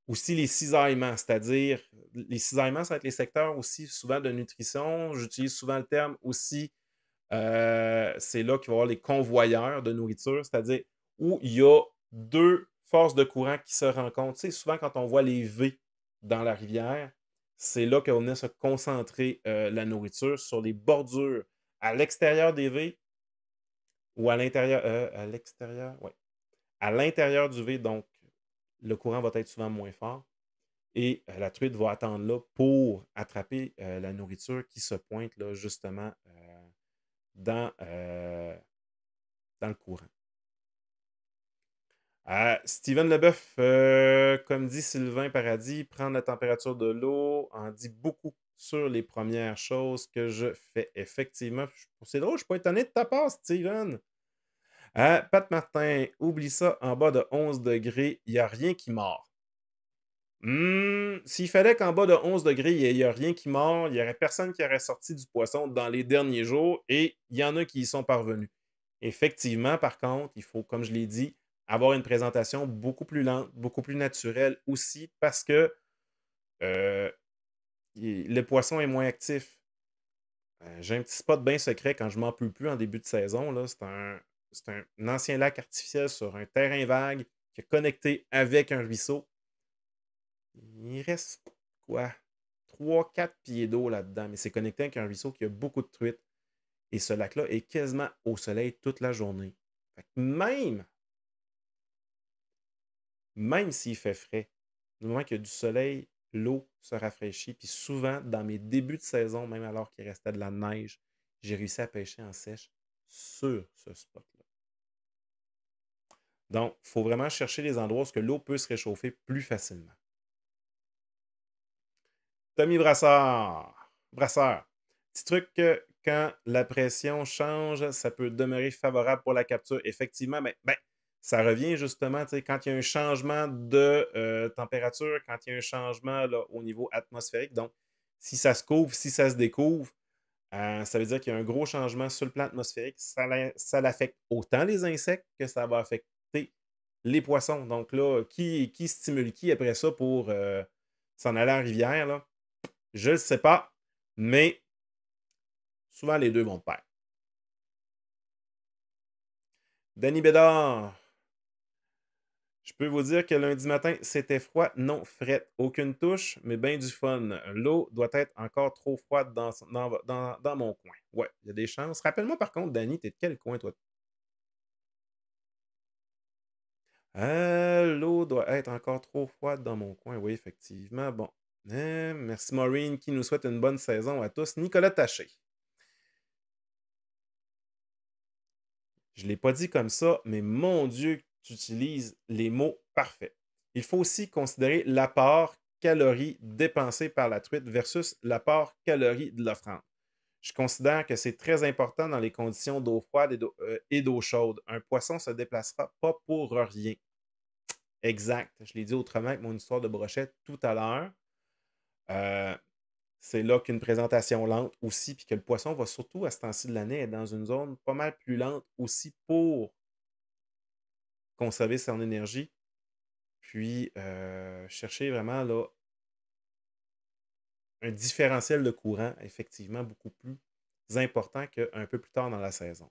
aussi les cisaillements, c'est-à-dire les cisaillements, ça va être les secteurs aussi souvent de nutrition. J'utilise souvent le terme aussi, euh, c'est là qu'il va y avoir les convoyeurs de nourriture, c'est-à-dire où il y a deux forces de courant qui se rencontrent. sais, souvent quand on voit les V dans la rivière, c'est là qu'on venait se concentrer euh, la nourriture sur les bordures à l'extérieur des V ou à l'intérieur, euh, à l'extérieur, oui, à l'intérieur du V, donc le courant va être souvent moins fort et euh, la truite va attendre là pour attraper euh, la nourriture qui se pointe là justement euh, dans, dans le courant. Steven Leboeuf, comme dit Sylvain Paradis, prendre la température de l'eau en dit beaucoup sur les premières choses que je fais. Effectivement, c'est drôle, je ne suis pas étonné de ta part, Steven. Pat Martin, oublie ça, en bas de 11 degrés, il n'y a rien qui mord. Hmm, s'il fallait qu'en bas de 11 degrés, il n'y ait rien qui mord, il n'y aurait personne qui aurait sorti du poisson dans les derniers jours et il y en a qui y sont parvenus. Effectivement, par contre, il faut, comme je l'ai dit, avoir une présentation beaucoup plus lente, beaucoup plus naturelle aussi parce que euh, le poisson est moins actif. Euh, j'ai un petit spot bien secret quand je m'en peux plus en début de saison. C'est un, c'est un, ancien lac artificiel sur un terrain vague qui est connecté avec un ruisseau. Il reste quoi? 3-4 pieds d'eau là-dedans, mais c'est connecté avec un ruisseau qui a beaucoup de truites. Et ce lac-là est quasiment au soleil toute la journée. même, même s'il fait frais, du moment qu'il y a du soleil, l'eau se rafraîchit. Puis souvent, dans mes débuts de saison, même alors qu'il restait de la neige, j'ai réussi à pêcher en sèche sur ce spot donc, il faut vraiment chercher les endroits où l'eau peut se réchauffer plus facilement. Tommy Brasseur. brasseur, petit truc, que quand la pression change, ça peut demeurer favorable pour la capture. Effectivement, mais ben, ben, ça revient justement, quand il y a un changement de euh, température, quand il y a un changement au niveau atmosphérique. Donc, si ça se couvre, si ça se découvre, euh, ça veut dire qu'il y a un gros changement sur le plan atmosphérique. Ça, ça l'affecte autant les insectes que ça va affecter les poissons. Donc là, qui, qui stimule qui après ça pour euh, s'en aller en rivière? Là? Je ne sais pas, mais souvent les deux vont de pair. Danny Bédard. Je peux vous dire que lundi matin, c'était froid, non fret, aucune touche, mais bien du fun. L'eau doit être encore trop froide dans, dans, dans, mon coin. Ouais, il y a des chances. Rappelle-moi par contre, Danny, t'es de quel coin, toi? Euh, l'eau doit être encore trop froide dans mon coin. Oui, effectivement. Bon. Hein, merci Maureen qui nous souhaite une bonne saison à tous. Nicolas Taché. Je ne l'ai pas dit comme ça, mais mon Dieu, tu utilises les mots parfaits. Il faut aussi considérer l'apport calories dépensé par la truite versus l'apport calories de l'offrande. Je considère que c'est très important dans les conditions d'eau froide et d'eau euh, chaude. Un poisson ne se déplacera pas pour rien. Exact. Je l'ai dit autrement avec mon histoire de brochette tout à l'heure. Euh, c'est là qu'une présentation lente aussi, puis que le poisson va surtout à ce temps-ci de l'année être dans une zone pas mal plus lente aussi pour conserver son énergie, puis euh, chercher vraiment là, un différentiel de courant effectivement beaucoup plus important qu'un peu plus tard dans la saison.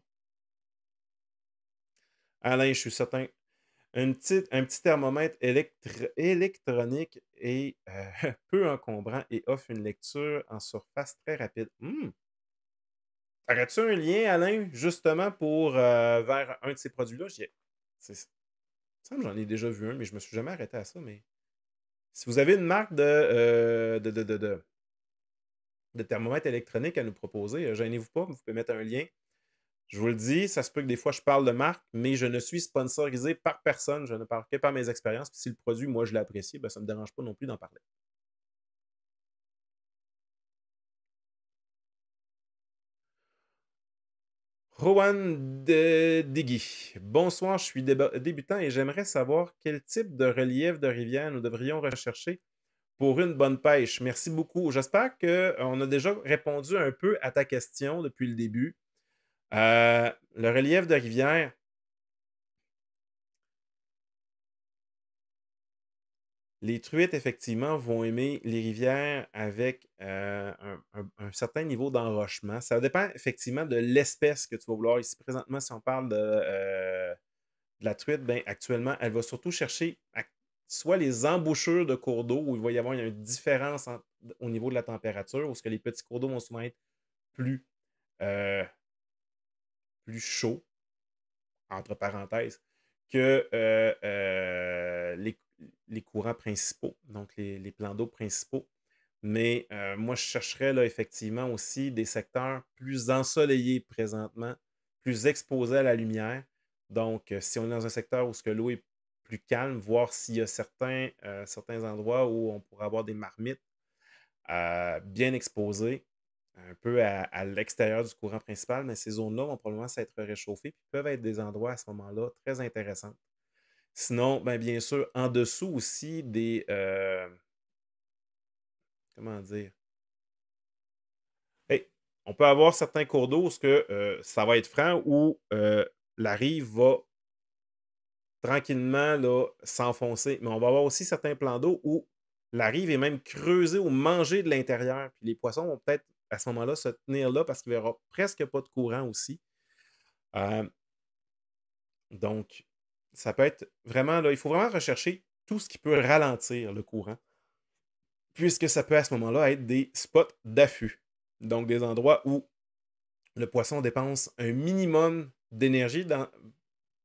Alain, je suis certain, un petit thermomètre électronique est euh, *laughs* peu encombrant et offre une lecture en surface très rapide. Hmm. Aurais-tu un lien, Alain, justement, pour euh, vers un de ces produits-là? me semble j'en ai déjà vu un, mais je me suis jamais arrêté à ça. Mais si vous avez une marque de euh, de thermomètre électronique à nous proposer. Euh, gênez-vous pas, vous pouvez mettre un lien. Je vous le dis, ça se peut que des fois je parle de marque, mais je ne suis sponsorisé par personne. Je ne parle que par mes expériences. Puis si le produit, moi, je l'apprécie, ben, ça ne me dérange pas non plus d'en parler. Rowan de Bonsoir, je suis débutant et j'aimerais savoir quel type de relief de rivière nous devrions rechercher pour une bonne pêche. Merci beaucoup. J'espère qu'on euh, a déjà répondu un peu à ta question depuis le début. Euh, le relief de rivière. Les truites, effectivement, vont aimer les rivières avec euh, un, certain niveau d'enrochement. Ça dépend effectivement de l'espèce que tu vas vouloir. Ici, présentement, si on parle de, la truite, ben, actuellement, elle va surtout chercher à soit les embouchures de cours d'eau où il va y avoir une différence au niveau de la température, où ce que les petits cours d'eau vont souvent être plus, euh, plus chauds, entre parenthèses, que euh, euh, les, courants principaux, donc les, plans d'eau principaux. Mais moi, je chercherais là, effectivement aussi des secteurs plus ensoleillés présentement, plus exposés à la lumière. Donc, si on est dans un secteur où l'eau est calme, voir s'il y a certains, euh, certains endroits où on pourrait avoir des marmites euh, bien exposées, un peu à, l'extérieur du courant principal, mais ces zones-là vont probablement s'être réchauffées puis peuvent être des endroits à ce moment-là très intéressants. Sinon, ben, bien sûr, en dessous aussi des. Euh, comment dire? on peut avoir certains cours d'eau où que, ça va être franc, ou la rive va tranquillement s'enfoncer. Mais on va avoir aussi certains plans d'eau où la rive est même creusée ou mangée de l'intérieur. Puis les poissons vont peut-être à ce moment-là se tenir là parce qu'il n'y aura presque pas de courant aussi. Euh, donc, ça peut être vraiment, là, il faut vraiment rechercher tout ce qui peut ralentir le courant, puisque ça peut à ce moment-là être des spots d'affût, donc des endroits où le poisson dépense un minimum d'énergie, dans...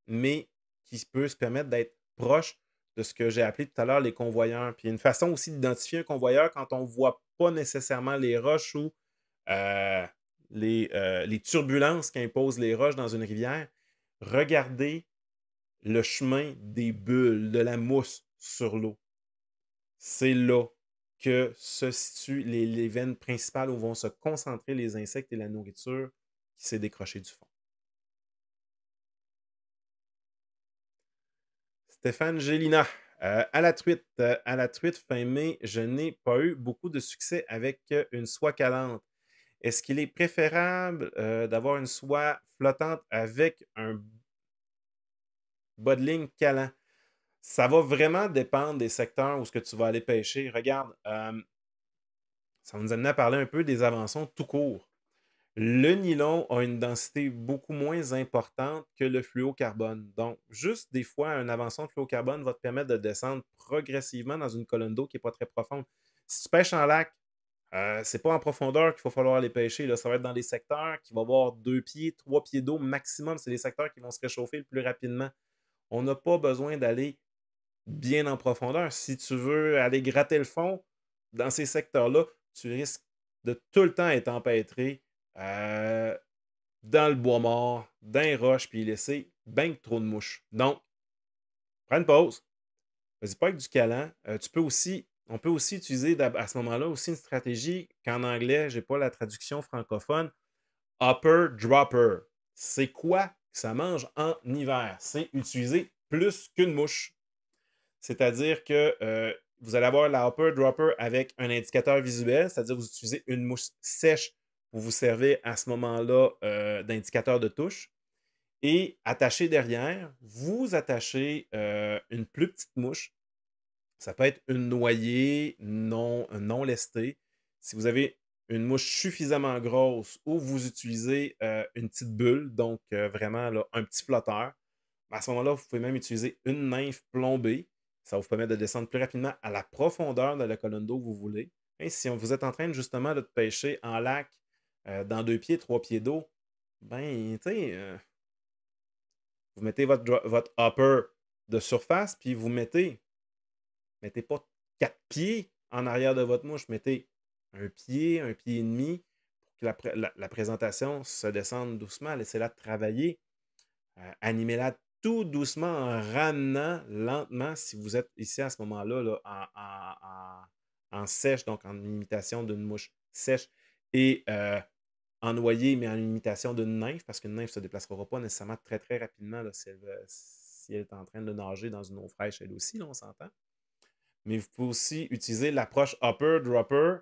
mais qui peut se permettre d'être proche de ce que j'ai appelé tout à l'heure les convoyeurs. Puis une façon aussi d'identifier un convoyeur quand on ne voit pas nécessairement les roches ou euh, euh, les, turbulences qu'imposent les roches dans une rivière, regardez le chemin des bulles, de la mousse sur l'eau. C'est là que se situent les, les veines principales où vont se concentrer les insectes et la nourriture qui s'est décrochée du fond. Stéphane Gélina. Euh, à la tweet, euh, à la truite fin mai, je n'ai pas eu beaucoup de succès avec euh, une soie calante. Est-ce qu'il est préférable d'avoir une soie flottante avec un bas de ligne calant? Ça va vraiment dépendre des secteurs où ce que tu vas aller pêcher. Regarde, ça nous amenait à parler un peu des avançons tout court. Le nylon a une densité beaucoup moins importante que le carbone. Donc, juste des fois, un avançon de carbone va te permettre de descendre progressivement dans une colonne d'eau qui n'est pas très profonde. Si tu pêches en lac, euh, ce n'est pas en profondeur qu'il va falloir aller pêcher. Là. Ça va être dans des secteurs qui vont avoir deux pieds, trois pieds d'eau maximum. C'est les secteurs qui vont se réchauffer le plus rapidement. On n'a pas besoin d'aller bien en profondeur. Si tu veux aller gratter le fond dans ces secteurs-là, tu risques de tout le temps être empêtré euh, dans le bois mort, dans les roches, puis laisser bien trop de mouches. Donc, Prends une pause. Vas-y pas avec du calant. Euh, tu peux aussi, on peut aussi utiliser à ce moment-là aussi une stratégie qu'en anglais, je n'ai pas la traduction francophone. Upper dropper. C'est quoi que ça mange en hiver? C'est utiliser plus qu'une mouche. C'est-à-dire que euh, vous allez avoir la upper dropper avec un indicateur visuel, c'est-à-dire vous utilisez une mouche sèche vous vous servez à ce moment-là euh, d'indicateur de touche. Et attaché derrière, vous attachez euh, une plus petite mouche. Ça peut être une noyée non, non lestée. Si vous avez une mouche suffisamment grosse ou vous utilisez euh, une petite bulle, donc vraiment un petit flotteur, à ce moment-là, vous pouvez même utiliser une nymphe plombée. Ça vous permet de descendre plus rapidement à la profondeur de la colonne d'eau que vous voulez. si vous êtes en train justement de pêcher en lac euh, dans deux pieds, trois pieds d'eau, ben, tu sais, euh, vous mettez votre, votre upper de surface, puis vous mettez, mettez pas quatre pieds en arrière de votre mouche, mettez un pied, un pied et demi, pour que la, présentation se descende doucement. Laissez-la travailler. Euh, animez-la tout doucement en ramenant lentement, si vous êtes ici à ce moment-là, en, sèche, donc en imitation d'une mouche sèche. Et en noyer, mais en imitation d'une nymphe, parce qu'une nymphe ne se déplacera pas nécessairement très, très rapidement si, elle, est en train de nager dans une eau fraîche, elle aussi, là, on s'entend. Mais vous pouvez aussi utiliser l'approche upper-dropper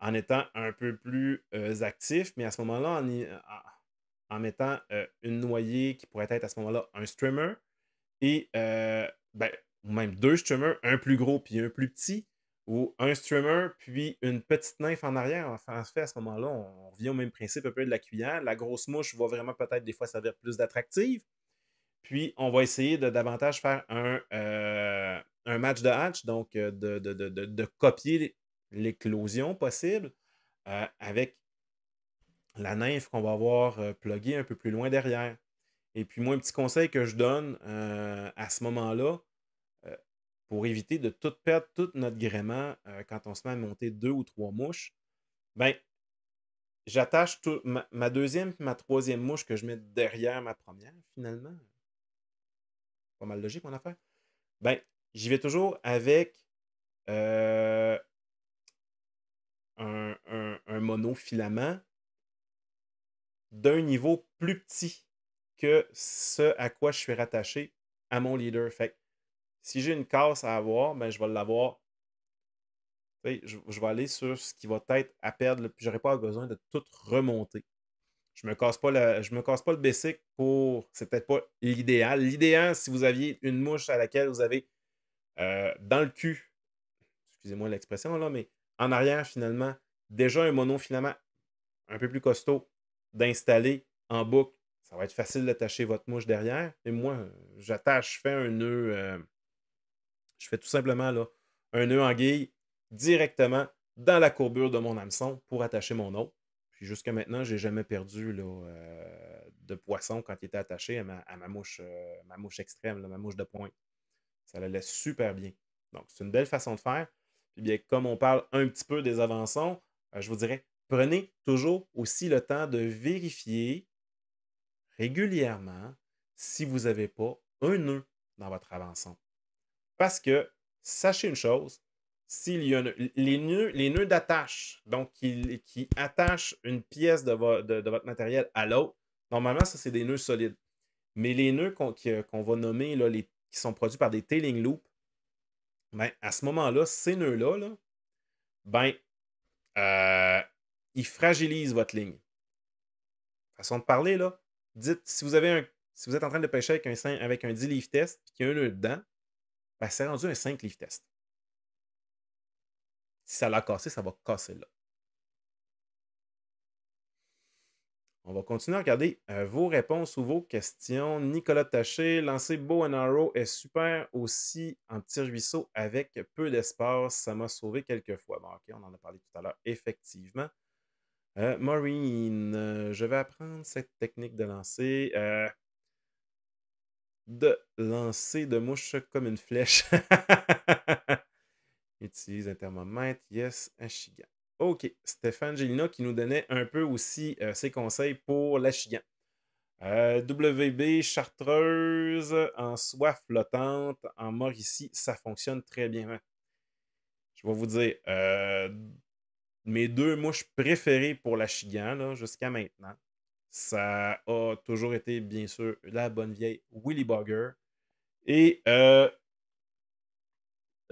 en étant un peu plus euh, actif, mais à ce moment-là, en, mettant euh, une noyée qui pourrait être à ce moment-là un streamer, et euh, ben, ou même deux streamers, un plus gros puis un plus petit, ou un streamer, puis une petite nymphe en arrière. en fait, à ce moment-là, on revient au même principe un peu de la cuillère. La grosse mouche va vraiment peut-être des fois servir plus d'attractive. Puis, on va essayer de davantage faire un, euh, match de hatch, donc euh, de, copier l'éclosion possible euh, avec la nymphe qu'on va avoir plugée un peu plus loin derrière. Et puis, moi, un petit conseil que je donne à ce moment-là, pour éviter de tout perdre, tout notre gréement euh, quand on se met à monter deux ou trois mouches, ben, j'attache ma, deuxième ma troisième mouche que je mets derrière ma première, finalement. Pas mal logique, mon affaire. Ben, j'y vais toujours avec euh, un, monofilament d'un niveau plus petit que ce à quoi je suis rattaché à mon leader. Fait si j'ai une casse à avoir, ben, je vais l'avoir. Je, je vais aller sur ce qui va être à perdre, je n'aurai pas besoin de tout remonter. Je ne me, casse pas me casse pas le basic pour. C'est peut-être pas l'idéal. L'idéal, si vous aviez une mouche à laquelle vous avez euh, dans le cul, excusez-moi l'expression là, mais en arrière finalement, déjà un mono finalement un peu plus costaud d'installer en boucle ça va être facile d'attacher votre mouche derrière. Et moi, j'attache, je fais un nœud, euh, je fais tout simplement un nœud en guille directement dans la courbure de mon hameçon pour attacher mon nœud. Puis jusqu'à maintenant, n'ai jamais perdu euh, de poisson quand il était attaché à ma, euh, mouche, extrême, ma mouche de pointe. Ça la laisse super bien. Donc, c'est une belle façon de faire. Puis bien, comme on parle un petit peu des avançons, euh, je vous dirais, prenez toujours aussi le temps de vérifier régulièrement si vous n'avez pas un nœud dans votre avançon. Parce que, sachez une chose, s'il y a les, nœuds, d'attache, donc qui, attachent une pièce de, votre matériel à l'autre, normalement, ça, c'est des nœuds solides. Mais les nœuds qu'on va nommer, qui sont produits par des tailing loops, ben, à ce moment-là, ces nœuds-là, ben, euh, ils fragilisent votre ligne. Façon de parler, là, dites, si vous, êtes en train de pêcher avec un, avec un 10 leaf test, puis qu'il y a un nœud dedans, ben, c'est rendu un 5 livres test. Si ça l'a cassé, ça va casser là. On va continuer à regarder euh, vos réponses ou vos questions. Nicolas Taché, lancer bow and arrow est super aussi en petit ruisseau avec peu d'espace. Ça m'a sauvé quelques fois. OK, on en a parlé tout à l'heure, effectivement. Euh, Maureen, euh, je vais apprendre cette technique de lancer de lancer de mouche comme une flèche. *laughs* Utilise un thermomètre. Yes, un chigan. OK. Stéphane Gélina qui nous donnait un peu aussi euh, ses conseils pour la chigan. Euh, WB, chartreuse, en soie flottante, en mort ici. ça fonctionne très bien. Hein. Je vais vous dire, euh, mes deux mouches préférées pour la chigan jusqu'à maintenant, ça a toujours été, bien sûr, la bonne vieille Willy Bogger. Et euh,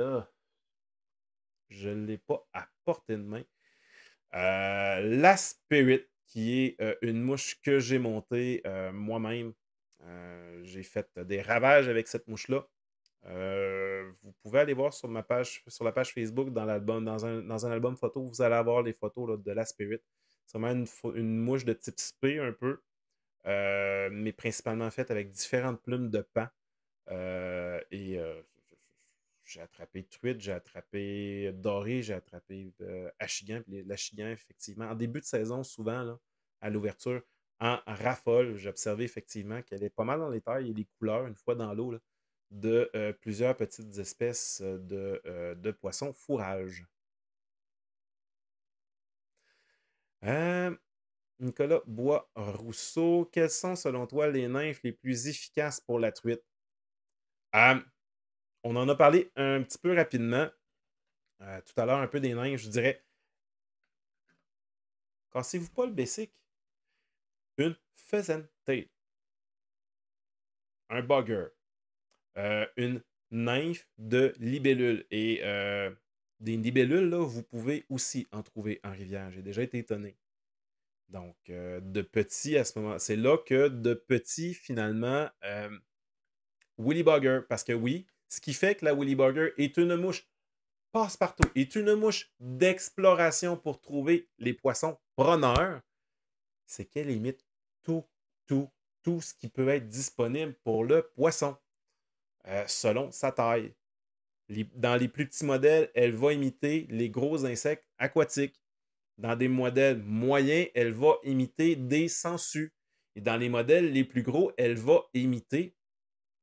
euh, je ne l'ai pas à portée de main. Euh, la Spirit, qui est une mouche que j'ai montée moi-même. j'ai fait des ravages avec cette mouche-là. vous pouvez aller voir sur ma page, sur la page Facebook dans l'album, dans un, album photo, vous allez avoir les photos de la Spirit. C'est vraiment une, mouche de type spé un peu, euh, mais principalement faite avec différentes plumes de pan. Euh, et euh, j'ai attrapé truite, j'ai attrapé doré, j'ai attrapé achigan. L'achigan, effectivement, en début de saison, souvent, à l'ouverture, en raffole, observé, effectivement qu'elle est pas mal dans les tailles et les couleurs, une fois dans l'eau, de plusieurs petites espèces de, de poissons fourrage. Euh, Nicolas Bois-Rousseau, quels sont selon toi les nymphes les plus efficaces pour la truite? Euh, on en a parlé un petit peu rapidement. Euh, tout à l'heure, un peu des nymphes, je dirais. Cassez-vous pas le basic. Une pheasant tail. Un bugger. une nymphe de libellule. Et des libellules, là, vous pouvez aussi en trouver en rivière. J'ai déjà été étonné. Donc, euh, de petit à ce moment, c'est là que de petit, finalement, euh, Willy Bugger, parce que oui, ce qui fait que la Willy Bugger est une mouche passe-partout, est une mouche d'exploration pour trouver les poissons preneurs, c'est qu'elle imite tout, tout, tout ce qui peut être disponible pour le poisson, euh, selon sa taille dans les plus petits modèles, elle va imiter les gros insectes aquatiques. Dans des modèles moyens, elle va imiter des sangsues. Et dans les modèles les plus gros, elle va imiter,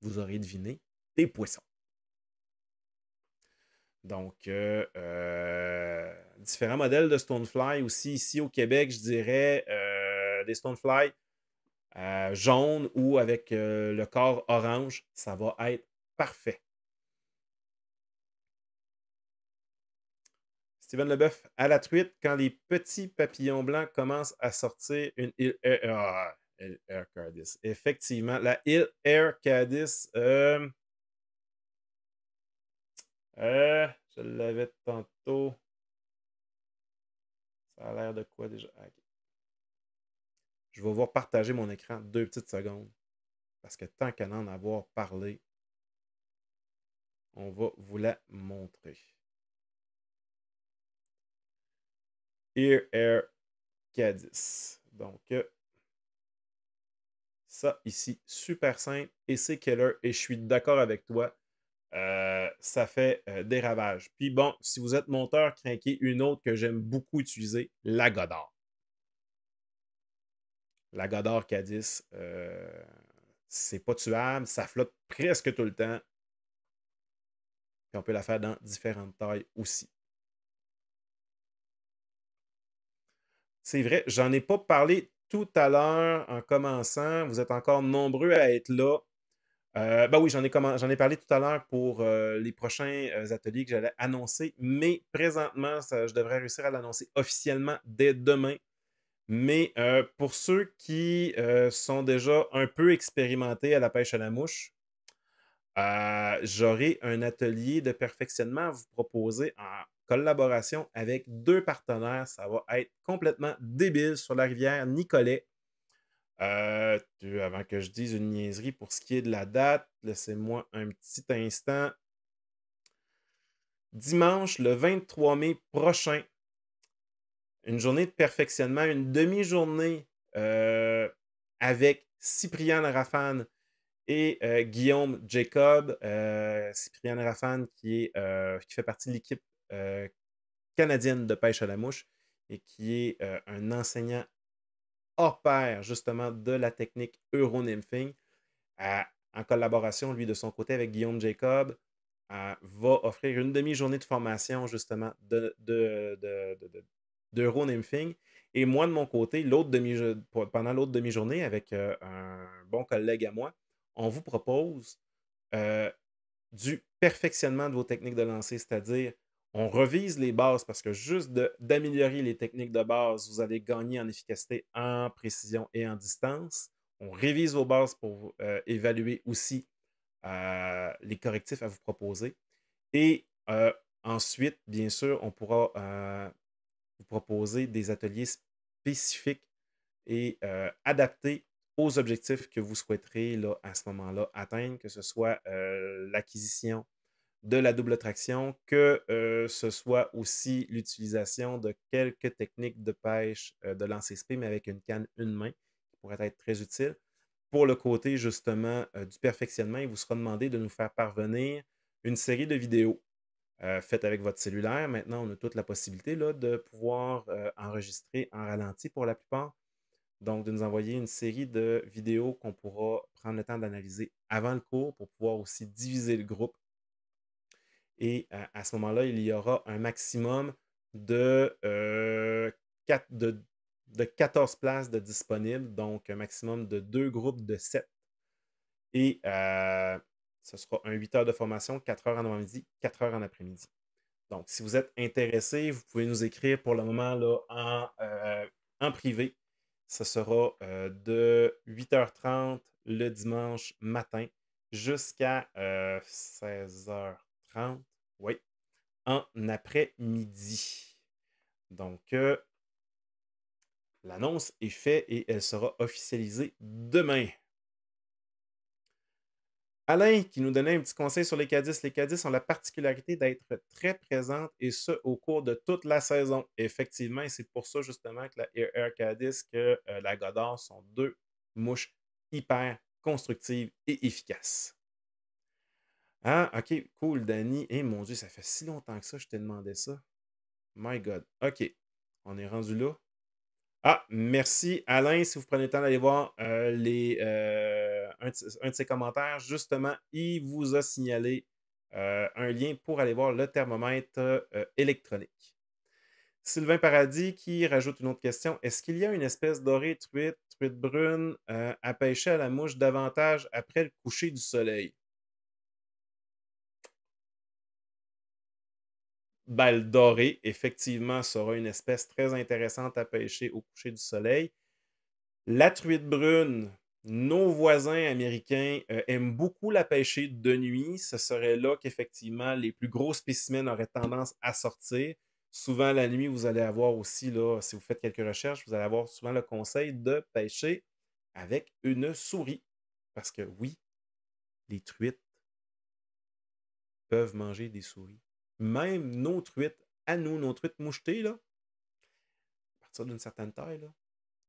vous aurez deviné, des poissons. Donc, euh, euh, différents modèles de Stonefly aussi. Ici au Québec, je dirais euh, des Stonefly jaunes ou avec le corps orange. Ça va être parfait. Steven Leboeuf, à la truite, quand les petits papillons blancs commencent à sortir une île. Air ah, Cadiz Effectivement, la île Air Cadiz euh, euh, je l'avais tantôt. Ça a l'air de quoi déjà? Ah, je vais vous partager mon écran deux petites secondes. Parce que tant qu'à en avoir parlé, on va vous la montrer. Ear Air Cadiz. Donc, euh, ça ici, super simple. Et c'est Keller, et je suis d'accord avec toi. Euh, ça fait euh, des ravages. Puis bon, si vous êtes monteur craqué, une autre que j'aime beaucoup utiliser, la Godard. La Godard Cadiz, c'est pas tuable, ça flotte presque tout le temps. Puis on peut la faire dans différentes tailles aussi. C'est vrai, j'en ai pas parlé tout à l'heure en commençant. Vous êtes encore nombreux à être là. Euh, ben oui, j'en ai, parlé tout à l'heure pour euh, les prochains euh, ateliers que j'allais annoncer, mais présentement, je devrais réussir à l'annoncer officiellement dès demain. Mais euh, pour ceux qui sont déjà un peu expérimentés à la pêche à la mouche, j'aurai un atelier de perfectionnement à vous proposer en collaboration avec deux partenaires. Ça va être complètement débile sur la rivière Nicolet. Euh, avant que je dise une niaiserie pour ce qui est de la date, laissez-moi un petit instant. Dimanche, le 23 mai prochain, une journée de perfectionnement, une demi-journée euh, avec Cyprien Rafan et euh, Guillaume Jacob. Cyprien Rafan qui, est, qui fait partie de l'équipe euh, canadienne de pêche à la mouche et qui est euh, un enseignant hors pair, justement, de la technique Euronymphing. en collaboration, lui, de son côté, avec Guillaume Jacob, va offrir une demi-journée de formation, justement, de, de, Et moi, de mon côté, l'autre pendant l'autre demi-journée, avec euh, un bon collègue à moi, on vous propose du perfectionnement de vos techniques de lancer, c'est-à-dire on revise les bases parce que juste d'améliorer les techniques de base, vous allez gagner en efficacité, en précision et en distance. On révise vos bases pour euh, évaluer aussi euh, les correctifs à vous proposer. Et euh, ensuite, bien sûr, on pourra vous proposer des ateliers spécifiques et adaptés aux objectifs que vous souhaiterez là, à ce moment-là atteindre, que ce soit l'acquisition, de la double traction, que euh, ce soit aussi l'utilisation de quelques techniques de pêche euh, de lancer SP, mais avec une canne, une main, qui pourrait être très utile. Pour le côté justement euh, du perfectionnement, il vous sera demandé de nous faire parvenir une série de vidéos faites avec votre cellulaire. Maintenant, on a toute la possibilité là, de pouvoir enregistrer en ralenti pour la plupart. Donc, de nous envoyer une série de vidéos qu'on pourra prendre le temps d'analyser avant le cours pour pouvoir aussi diviser le groupe et euh, à, ce moment-là, il y aura un maximum de, 14 euh, places de disponibles, donc un maximum de deux groupes de 7. Et euh, ce sera un 8 heures de formation, 4 heures en avant-midi, 4 heures en après-midi. Donc, si vous êtes intéressé, vous pouvez nous écrire pour le moment en, privé. Ce sera de 8h30 le dimanche matin jusqu'à 16 h oui, en après-midi. Donc, euh, l'annonce est faite et elle sera officialisée demain. Alain qui nous donnait un petit conseil sur les Cadis. Les Cadis ont la particularité d'être très présentes et ce, au cours de toute la saison. Effectivement, c'est pour ça justement que la Air Cadis que euh, la Godard sont deux mouches hyper constructives et efficaces. Ah, ok, cool, Danny. Eh mon Dieu, ça fait si longtemps que ça, je t'ai demandé ça. My God. OK. On est rendu là. Ah, merci Alain. Si vous prenez le temps d'aller voir euh, les, euh, un, de, ses commentaires, justement, il vous a signalé euh, un lien pour aller voir le thermomètre électronique. Sylvain Paradis qui rajoute une autre question. Est-ce qu'il y a une espèce dorée, truite, truite brune à pêcher à la mouche davantage après le coucher du soleil? balle dorée, effectivement, sera une espèce très intéressante à pêcher au coucher du soleil. La truite brune, nos voisins américains euh, aiment beaucoup la pêcher de nuit. Ce serait là qu'effectivement les plus gros spécimens auraient tendance à sortir. Souvent la nuit, vous allez avoir aussi, là, si vous faites quelques recherches, vous allez avoir souvent le conseil de pêcher avec une souris. Parce que oui, les truites peuvent manger des souris même nos truites, à nous, nos truites mouchetées, là, à partir d'une certaine taille, là,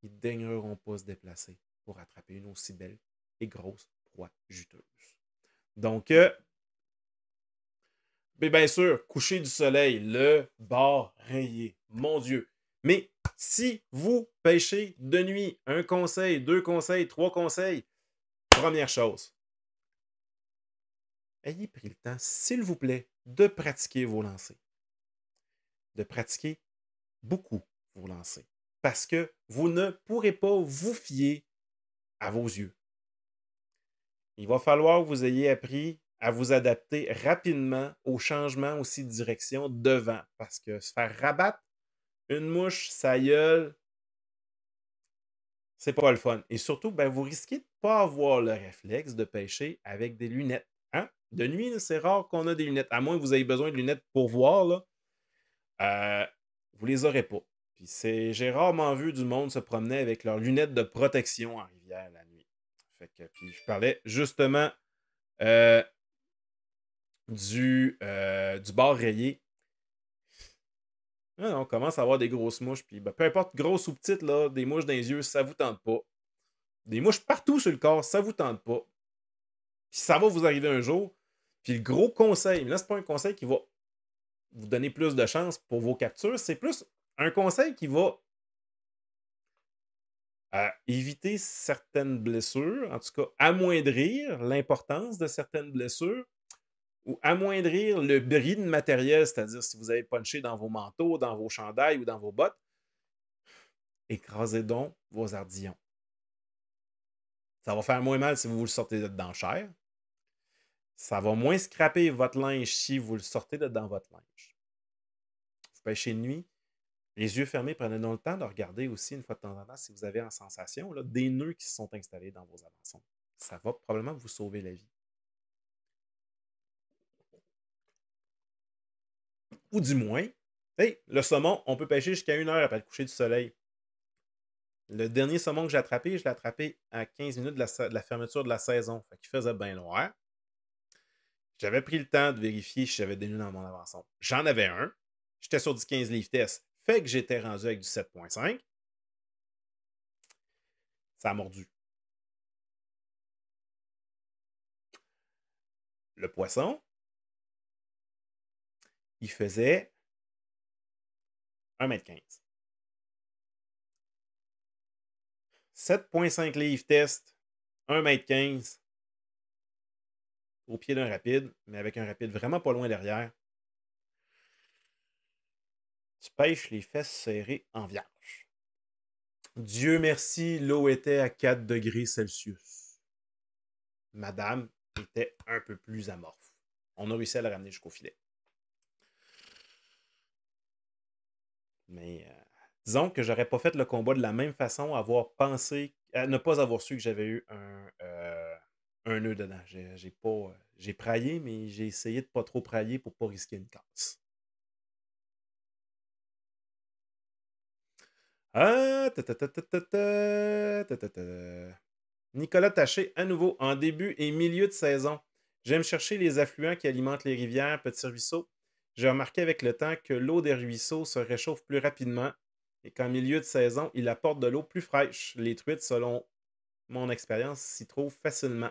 ils daigneront pas se déplacer pour attraper une aussi belle et grosse proie juteuse. Donc, euh, mais bien sûr, coucher du soleil, le bord rayé. Mon Dieu. Mais si vous pêchez de nuit, un conseil, deux conseils, trois conseils, première chose, ayez pris le temps, s'il vous plaît, de pratiquer vos lancers. De pratiquer beaucoup vos lancers. Parce que vous ne pourrez pas vous fier à vos yeux. Il va falloir que vous ayez appris à vous adapter rapidement aux changements aussi de direction devant. Parce que se faire rabattre une mouche, sa gueule, c'est pas le fun. Et surtout, ben, vous risquez de ne pas avoir le réflexe de pêcher avec des lunettes. Hein? De nuit, c'est rare qu'on a des lunettes. À moins que vous ayez besoin de lunettes pour voir, là, euh, vous les aurez pas. Puis c'est, j'ai rarement vu du monde se promener avec leurs lunettes de protection en rivière la nuit. puis je parlais justement euh, du, euh, du bar rayé. Ah on commence à avoir des grosses mouches. Puis ben, peu importe, grosses ou petites, là, des mouches dans les yeux, ça vous tente pas. Des mouches partout sur le corps, ça vous tente pas. Ça va vous arriver un jour. Puis le gros conseil, mais là, ce pas un conseil qui va vous donner plus de chance pour vos captures, c'est plus un conseil qui va euh, éviter certaines blessures, en tout cas amoindrir l'importance de certaines blessures ou amoindrir le bris de matériel, c'est-à-dire si vous avez punché dans vos manteaux, dans vos chandails ou dans vos bottes, écrasez donc vos ardillons. Ça va faire moins mal si vous vous le sortez dans chair. Ça va moins scraper votre linge si vous le sortez de dans votre linge. Vous pêchez de nuit, les yeux fermés, prenez donc le temps de regarder aussi, une fois de temps en temps, si vous avez en sensation, des nœuds qui se sont installés dans vos avançons. Ça va probablement vous sauver la vie. Ou du moins, le saumon, on peut pêcher jusqu'à une heure après le coucher du soleil. Le dernier saumon que j'ai attrapé, je l'ai attrapé à 15 minutes de la, fermeture de la saison. Il faisait bien noir. J'avais pris le temps de vérifier si j'avais des dans mon avançon. J'en avais un. J'étais sur du 15 livres test. Fait que j'étais rendu avec du 7.5. Ça a mordu. Le poisson, il faisait 1m15. 7.5 livres test, 1m15, au pied d'un rapide, mais avec un rapide vraiment pas loin derrière. Tu les fesses serrées en vierge. Dieu merci, l'eau était à 4 degrés Celsius. Madame était un peu plus amorphe. On a réussi à la ramener jusqu'au filet. Mais euh, disons que j'aurais pas fait le combat de la même façon, avoir pensé, à euh, ne pas avoir su que j'avais eu un, euh, un nœud dedans. J'ai euh, pas. Euh, praillé, mais j'ai essayé de pas trop prailler pour pas risquer une casse. Nicolas Taché, à nouveau, en début et milieu de saison. J'aime chercher les affluents qui alimentent les rivières, petits ruisseaux. J'ai remarqué avec le temps que l'eau des ruisseaux se réchauffe plus rapidement et qu'en milieu de saison, il apporte de l'eau plus fraîche. Les truites, selon mon expérience, s'y trouvent facilement.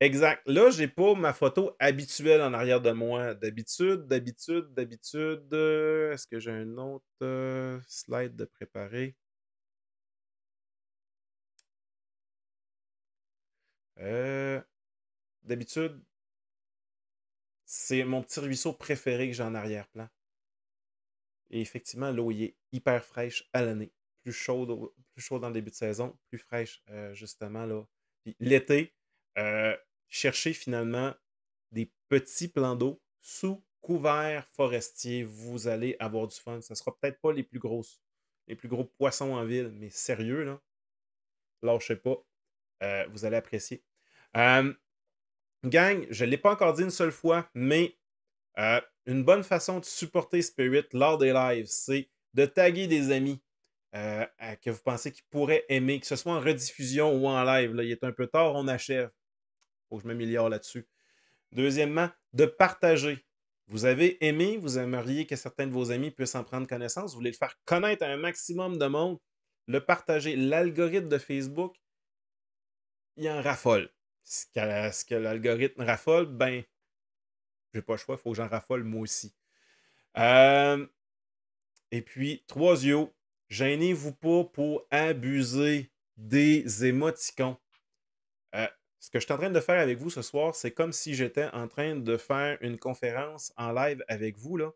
Exact. Là, j'ai pas ma photo habituelle en arrière de moi. D'habitude, d'habitude, d'habitude. Euh, est-ce que j'ai un autre euh, slide de préparer? Euh, d'habitude, c'est mon petit ruisseau préféré que j'ai en arrière-plan. Et effectivement, l'eau est hyper fraîche à l'année. Plus chaude, plus chaude en début de saison, plus fraîche justement là. L'été, euh, cherchez finalement des petits plans d'eau sous couvert forestier. Vous allez avoir du fun. Ça ne sera peut-être pas les plus grosses, les plus gros poissons en ville, mais sérieux, là, lâchez pas. Euh, vous allez apprécier. Euh, gang, je ne l'ai pas encore dit une seule fois, mais une bonne façon de supporter Spirit lors des lives, c'est de taguer des amis que vous pensez qu'ils pourraient aimer, que ce soit en rediffusion ou en live. Là, il est un peu tard, on achève. Faut que je m'améliore là-dessus. Deuxièmement, de partager. Vous avez aimé, vous aimeriez que certains de vos amis puissent en prendre connaissance, vous voulez le faire connaître à un maximum de monde, le partager. L'algorithme de Facebook, il en raffole. Ce que, l'algorithme raffole, ben, j'ai pas le choix, il faut que j'en raffole moi aussi. Euh, et puis, trois yeux, gênez-vous pas pour abuser des émoticons. Euh, ce que je suis en train de faire avec vous ce soir, c'est comme si j'étais en train de faire une conférence en live avec vous. Là.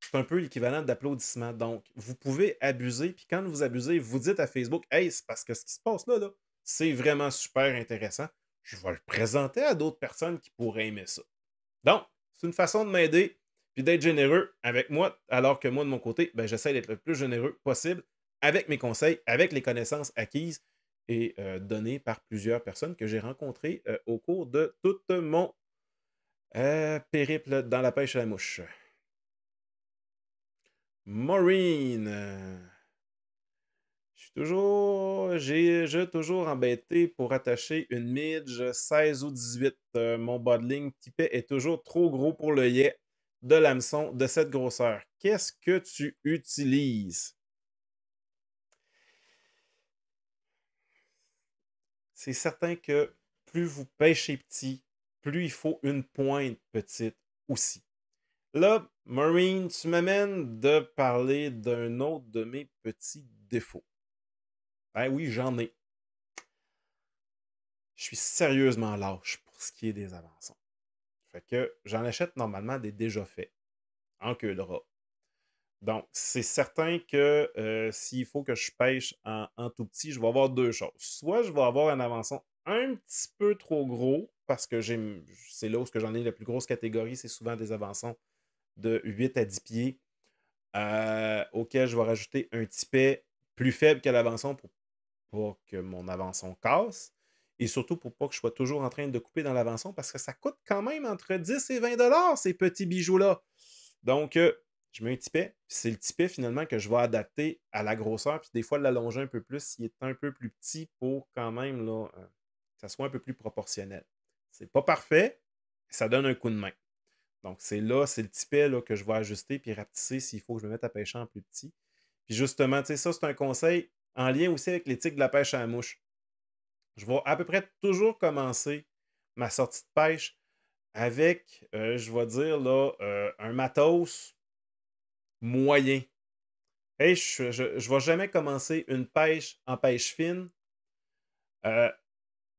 C'est un peu l'équivalent d'applaudissements. Donc, vous pouvez abuser, puis quand vous abusez, vous dites à Facebook Hey, c'est parce que ce qui se passe là, c'est vraiment super intéressant. Je vais le présenter à d'autres personnes qui pourraient aimer ça. Donc, c'est une façon de m'aider puis d'être généreux avec moi, alors que moi, de mon côté, ben, j'essaie d'être le plus généreux possible avec mes conseils, avec les connaissances acquises, et donné par plusieurs personnes que j'ai rencontrées au cours de tout mon périple dans la pêche à la mouche. Maureen. Je suis toujours. J'ai toujours embêté pour attacher une midge 16 ou 18. mon bodling pipet est toujours trop gros pour le yet de l'hameçon de cette grosseur. Qu'est-ce que tu utilises? c'est certain que plus vous pêchez petit, plus il faut une pointe petite aussi. Là, Maureen, tu m'amènes de parler d'un autre de mes petits défauts. Ben oui, j'en ai. Je suis sérieusement lâche pour ce qui est des avançons. Fait que j'en achète normalement des déjà faits en queue de donc, c'est certain que euh, s'il faut que je pêche en, tout petit, je vais avoir deux choses. Soit je vais avoir un avançon un petit peu trop gros, parce que c'est là où j'en ai la plus grosse catégorie, c'est souvent des avançons de 8 à 10 pieds, euh, auxquels auquel je vais rajouter un tipet plus faible que l'avançon pour pas que mon avançon casse, et surtout pour pas que je sois toujours en train de couper dans l'avançon, parce que ça coûte quand même entre 10 et 20 dollars ces petits bijoux-là. Donc, euh, je mets un tipet, c'est le tipet finalement que je vais adapter à la grosseur, puis des fois l'allonger un peu plus s'il est un peu plus petit pour quand même euh, que ça soit un peu plus proportionnel. C'est pas parfait, ça donne un coup de main. Donc c'est là, c'est le tipet là, que je vais ajuster puis rapetisser s'il faut que je me mette à pêcher en plus petit. Puis justement, tu sais, ça c'est un conseil en lien aussi avec l'éthique de la pêche à la mouche. Je vais à peu près toujours commencer ma sortie de pêche avec, euh, je vais dire, là, euh, un matos moyen. je ne vais jamais commencer une pêche en pêche fine euh,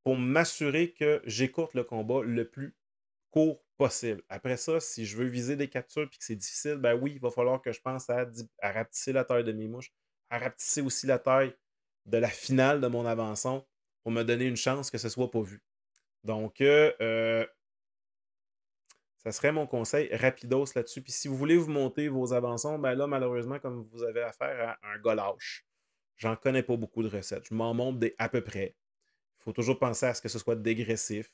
pour m'assurer que j'écoute le combat le plus court possible. Après ça, si je veux viser des captures et que c'est difficile, ben oui, il va falloir que je pense à, à rapetisser la taille de mes mouches, à rapetisser aussi la taille de la finale de mon avançon pour me donner une chance que ce soit pas vu. Donc, euh, euh ça serait mon conseil rapidos là-dessus. Puis si vous voulez vous monter vos avançons, ben là, malheureusement, comme vous avez affaire à un golage, j'en connais pas beaucoup de recettes. Je m'en montre des à peu près. Il faut toujours penser à ce que ce soit dégressif.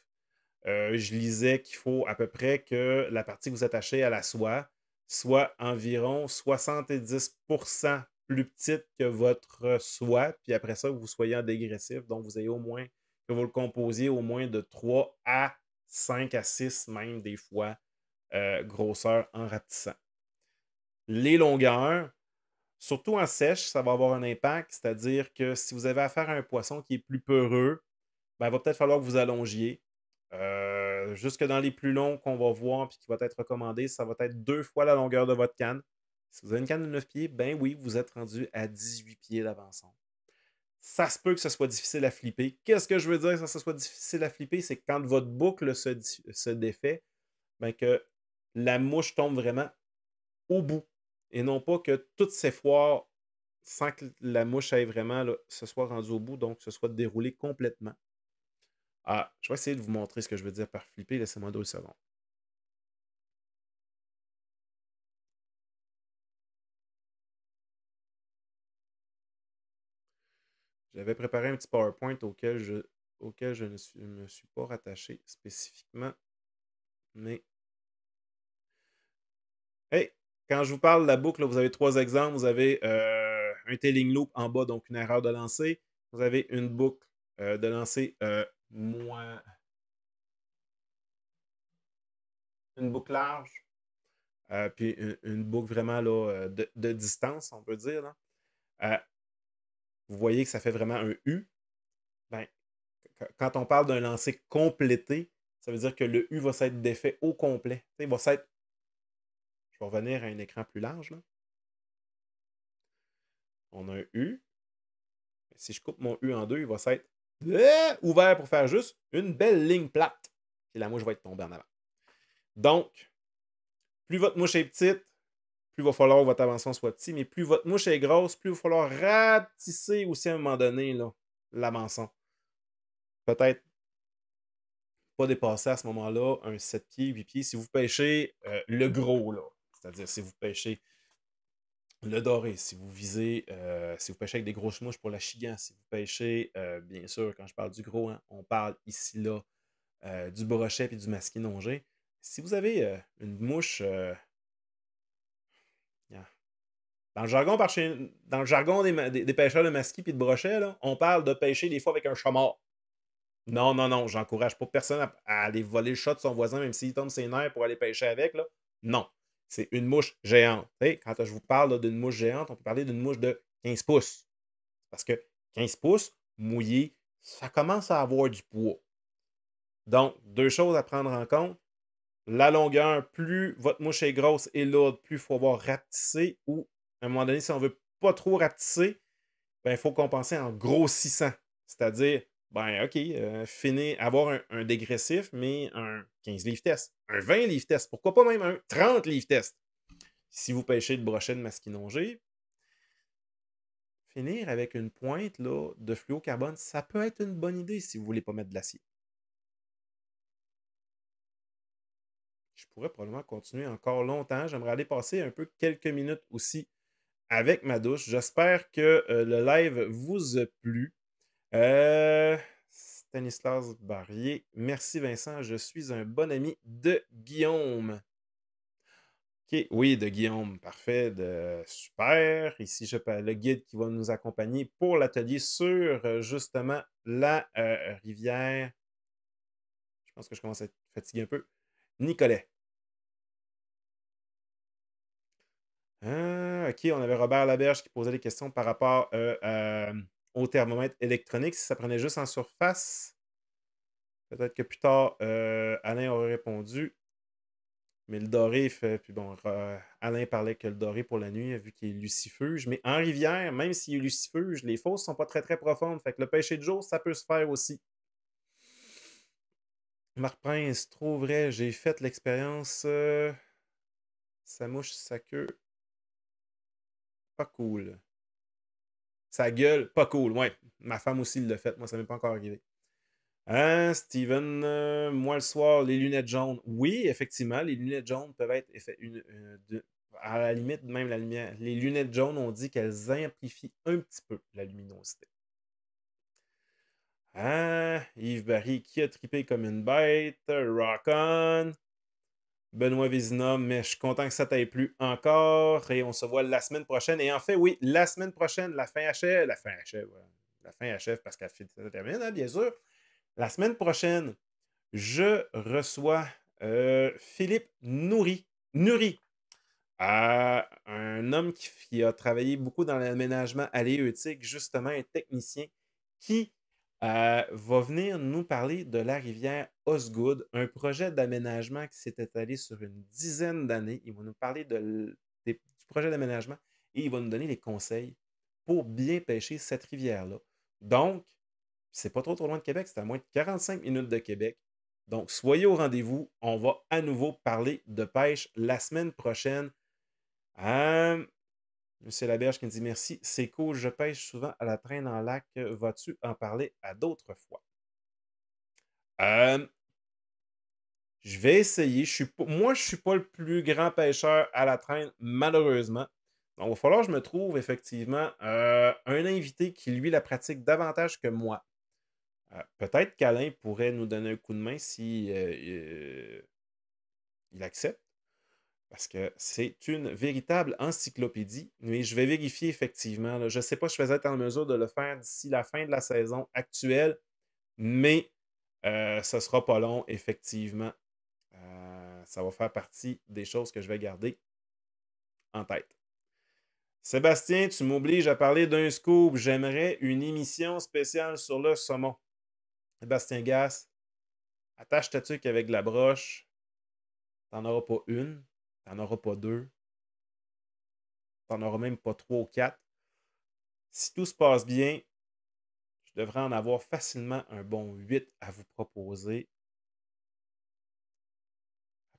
Euh, je lisais qu'il faut à peu près que la partie que vous attachez à la soie soit environ 70 plus petite que votre soie, puis après ça, vous soyez en dégressif, donc vous ayez au moins, que vous le composiez au moins de 3 à 5 à 6 même des fois euh, grosseur en rapetissant. Les longueurs, surtout en sèche, ça va avoir un impact, c'est-à-dire que si vous avez affaire à un poisson qui est plus peureux, ben, il va peut-être falloir que vous allongiez. Euh, jusque dans les plus longs qu'on va voir et qui va être recommandé, ça va être deux fois la longueur de votre canne. Si vous avez une canne de 9 pieds, ben oui, vous êtes rendu à 18 pieds d'avancement ça se peut que ce soit difficile à flipper. Qu'est-ce que je veux dire que ça soit difficile à flipper? C'est que quand votre boucle se, défait, ben que la mouche tombe vraiment au bout. Et non pas que toutes ces fois, sans que la mouche aille vraiment ce se soit rendue au bout, donc se soit déroulé complètement. Ah, je vais essayer de vous montrer ce que je veux dire par flipper. Laissez-moi deux secondes. J'avais préparé un petit PowerPoint auquel je, auquel je ne me suis pas rattaché spécifiquement. Mais. Hey, quand je vous parle de la boucle, vous avez trois exemples. Vous avez euh, un tailing loop en bas, donc une erreur de lancer. Vous avez une boucle euh, de lancer euh, moins. Une boucle large. puis une, boucle vraiment de, distance, on peut dire. Là vous voyez que ça fait vraiment un U. Ben, quand on parle d'un lancer complété, ça veut dire que le U va s'être défait au complet. Il va s'être. Je vais revenir à un écran plus large. On a un U. Si je coupe mon U en deux, il va s'être euh, ouvert pour faire juste une belle ligne plate. Et la mouche va être tombée en avant. Donc, plus votre mouche est petite, il va falloir votre avancement soit petit, mais plus votre mouche est grosse, plus il va falloir ratisser aussi à un moment donné l'avançon. Peut-être pas dépasser à ce moment-là un 7 pieds, 8 pieds si vous pêchez euh, le gros, là. C'est-à-dire si vous pêchez le doré, si vous visez, euh, si vous pêchez avec des grosses mouches pour la chigan, si vous pêchez, euh, bien sûr, quand je parle du gros, hein, on parle ici là du brochet et du masquinongé. Si vous avez une mouche dans le jargon, des, pêcheurs de masquis et de brochets, on parle de pêcher des fois avec un chat mort. Non, non, non, j'encourage pas personne à... aller voler le chat de son voisin, même s'il tombe ses nerfs pour aller pêcher avec. Non, c'est une mouche géante. quand je vous parle d'une mouche géante, on peut parler d'une mouche de 15 pouces. Parce que 15 pouces, mouillé, ça commence à avoir du poids. Donc, deux choses à prendre en compte. La longueur, plus votre mouche est grosse et lourde, plus il faut avoir rapetissé ou à un moment donné, si on ne veut pas trop rapetisser, ben, il faut compenser en grossissant. C'est-à-dire, ben, OK, euh, finir, avoir un, dégressif, mais un 15 livres test, un 20 livres test, pourquoi pas même un 30 livres test. Si vous pêchez de brochet de masquinongé, finir avec une pointe là, de carbone, ça peut être une bonne idée si vous ne voulez pas mettre de l'acier. Je pourrais probablement continuer encore longtemps. J'aimerais aller passer un peu quelques minutes aussi avec ma douche. J'espère que euh, le live vous a plu. Euh, Stanislas Barrier, merci Vincent, je suis un bon ami de Guillaume. Oui, de Guillaume, parfait, de, super. Ici, je le guide qui va nous accompagner pour l'atelier sur euh, justement la rivière. Je pense que je commence à être fatigué un peu. Nicolet. Ah, ok, on avait Robert Laberge qui posait des questions par rapport euh, euh, au thermomètre électronique, si ça prenait juste en surface. Peut-être que plus tard, euh, Alain aurait répondu. Mais le doré, fait, puis bon, Alain parlait que le doré pour la nuit, vu qu'il est lucifuge. Mais en rivière, même s'il est lucifuge, les fosses sont pas très très profondes. Fait que le pêcher de jour, ça peut se faire aussi. Marc Prince, trop vrai, j'ai fait l'expérience. ça mouche sa queue pas cool. Sa gueule, pas cool. Ouais, ma femme aussi l'a fait. Moi, ça m'est pas encore arrivé. Hein, Steven, euh, moi le soir, les lunettes jaunes. Oui, effectivement, les lunettes jaunes peuvent être une, euh, à la limite même la lumière. Les lunettes jaunes, on dit qu'elles amplifient un petit peu la luminosité. Hein, Yves Barry qui a tripé comme une bête. Rock on. Benoît Vézina, mais je suis content que ça t'aille plu encore et on se voit la semaine prochaine. Et en fait, oui, la semaine prochaine, la fin achève, la fin achève, la fin achève parce qu'elle termine, hein, bien sûr. La semaine prochaine, je reçois euh, Philippe Nourri, Nourri. un homme qui, a travaillé beaucoup dans l'aménagement aléotique, justement un technicien qui euh, va venir nous parler de la rivière Osgood, un projet d'aménagement qui s'est étalé sur une dizaine d'années. Il va nous parler de, du projet d'aménagement et il va nous donner les conseils pour bien pêcher cette rivière-là. Donc, c'est pas trop trop loin de Québec, c'est à moins de 45 minutes de Québec. Donc, soyez au rendez-vous. On va à nouveau parler de pêche la semaine prochaine. Euh, Monsieur Laberge qui me dit merci, c'est cool, je pêche souvent à la traîne en lac. Vas-tu en parler à d'autres fois? Euh, je vais essayer. Moi, je ne suis pas le plus grand pêcheur à la traîne, malheureusement. Donc, il va falloir que je me trouve effectivement euh, un invité qui, lui, la pratique davantage que moi. Euh, peut-être qu'Alain pourrait nous donner un coup de main si euh, il accepte, parce que c'est une véritable encyclopédie. Mais je vais vérifier effectivement. Je ne sais pas si je vais être en mesure de le faire d'ici la fin de la saison actuelle, mais ce ne sera pas long, effectivement. Euh, ça va faire partie des choses que je vais garder en tête. Sébastien, tu m'obliges à parler d'un scoop. J'aimerais une émission spéciale sur le saumon. Sébastien Gasse, attache ta tuque avec de la broche. T'en auras pas une, t'en auras pas deux, t'en auras même pas trois ou quatre. Si tout se passe bien, je devrais en avoir facilement un bon huit à vous proposer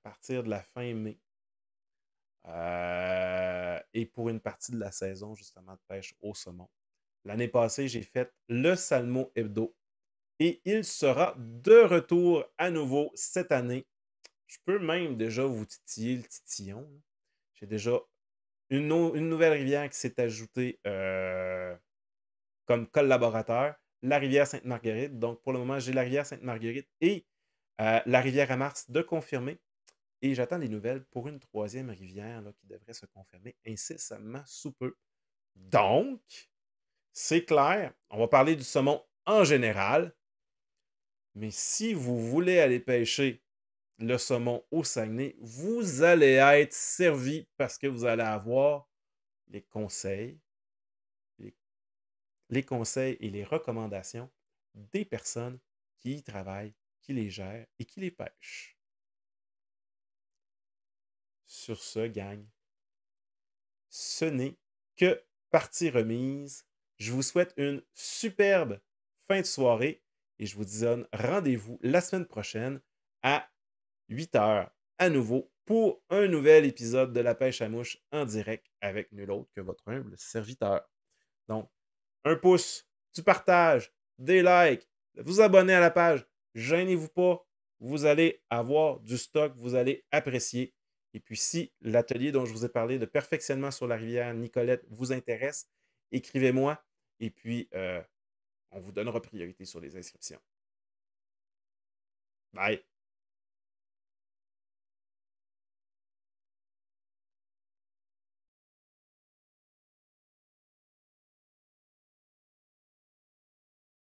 partir de la fin mai. Euh, et pour une partie de la saison, justement, de pêche au saumon. L'année passée, j'ai fait le Salmo Hebdo et il sera de retour à nouveau cette année. Je peux même déjà vous titiller le titillon. J'ai déjà une, une, nouvelle rivière qui s'est ajoutée euh, comme collaborateur, la rivière Sainte-Marguerite. Donc, pour le moment, j'ai la rivière Sainte-Marguerite et euh, la rivière à Mars de confirmer. Et j'attends des nouvelles pour une troisième rivière qui devrait se confirmer incessamment sous peu. Donc, c'est clair, on va parler du saumon en général. Mais si vous voulez aller pêcher le saumon au Saguenay, vous allez être servi parce que vous allez avoir les conseils, les, les conseils et les recommandations des personnes qui y travaillent, qui les gèrent et qui les pêchent. Sur ce, gang, ce n'est que partie remise. Je vous souhaite une superbe fin de soirée et je vous donne rendez-vous la semaine prochaine à 8 h à nouveau pour un nouvel épisode de La pêche à mouche en direct avec nul autre que votre humble serviteur. Donc, un pouce, du partage, des likes, vous abonner à la page, gênez-vous pas, vous allez avoir du stock, vous allez apprécier et puis, si l'atelier dont je vous ai parlé de perfectionnement sur la rivière Nicolette vous intéresse, écrivez-moi et puis euh, on vous donnera priorité sur les inscriptions. Bye.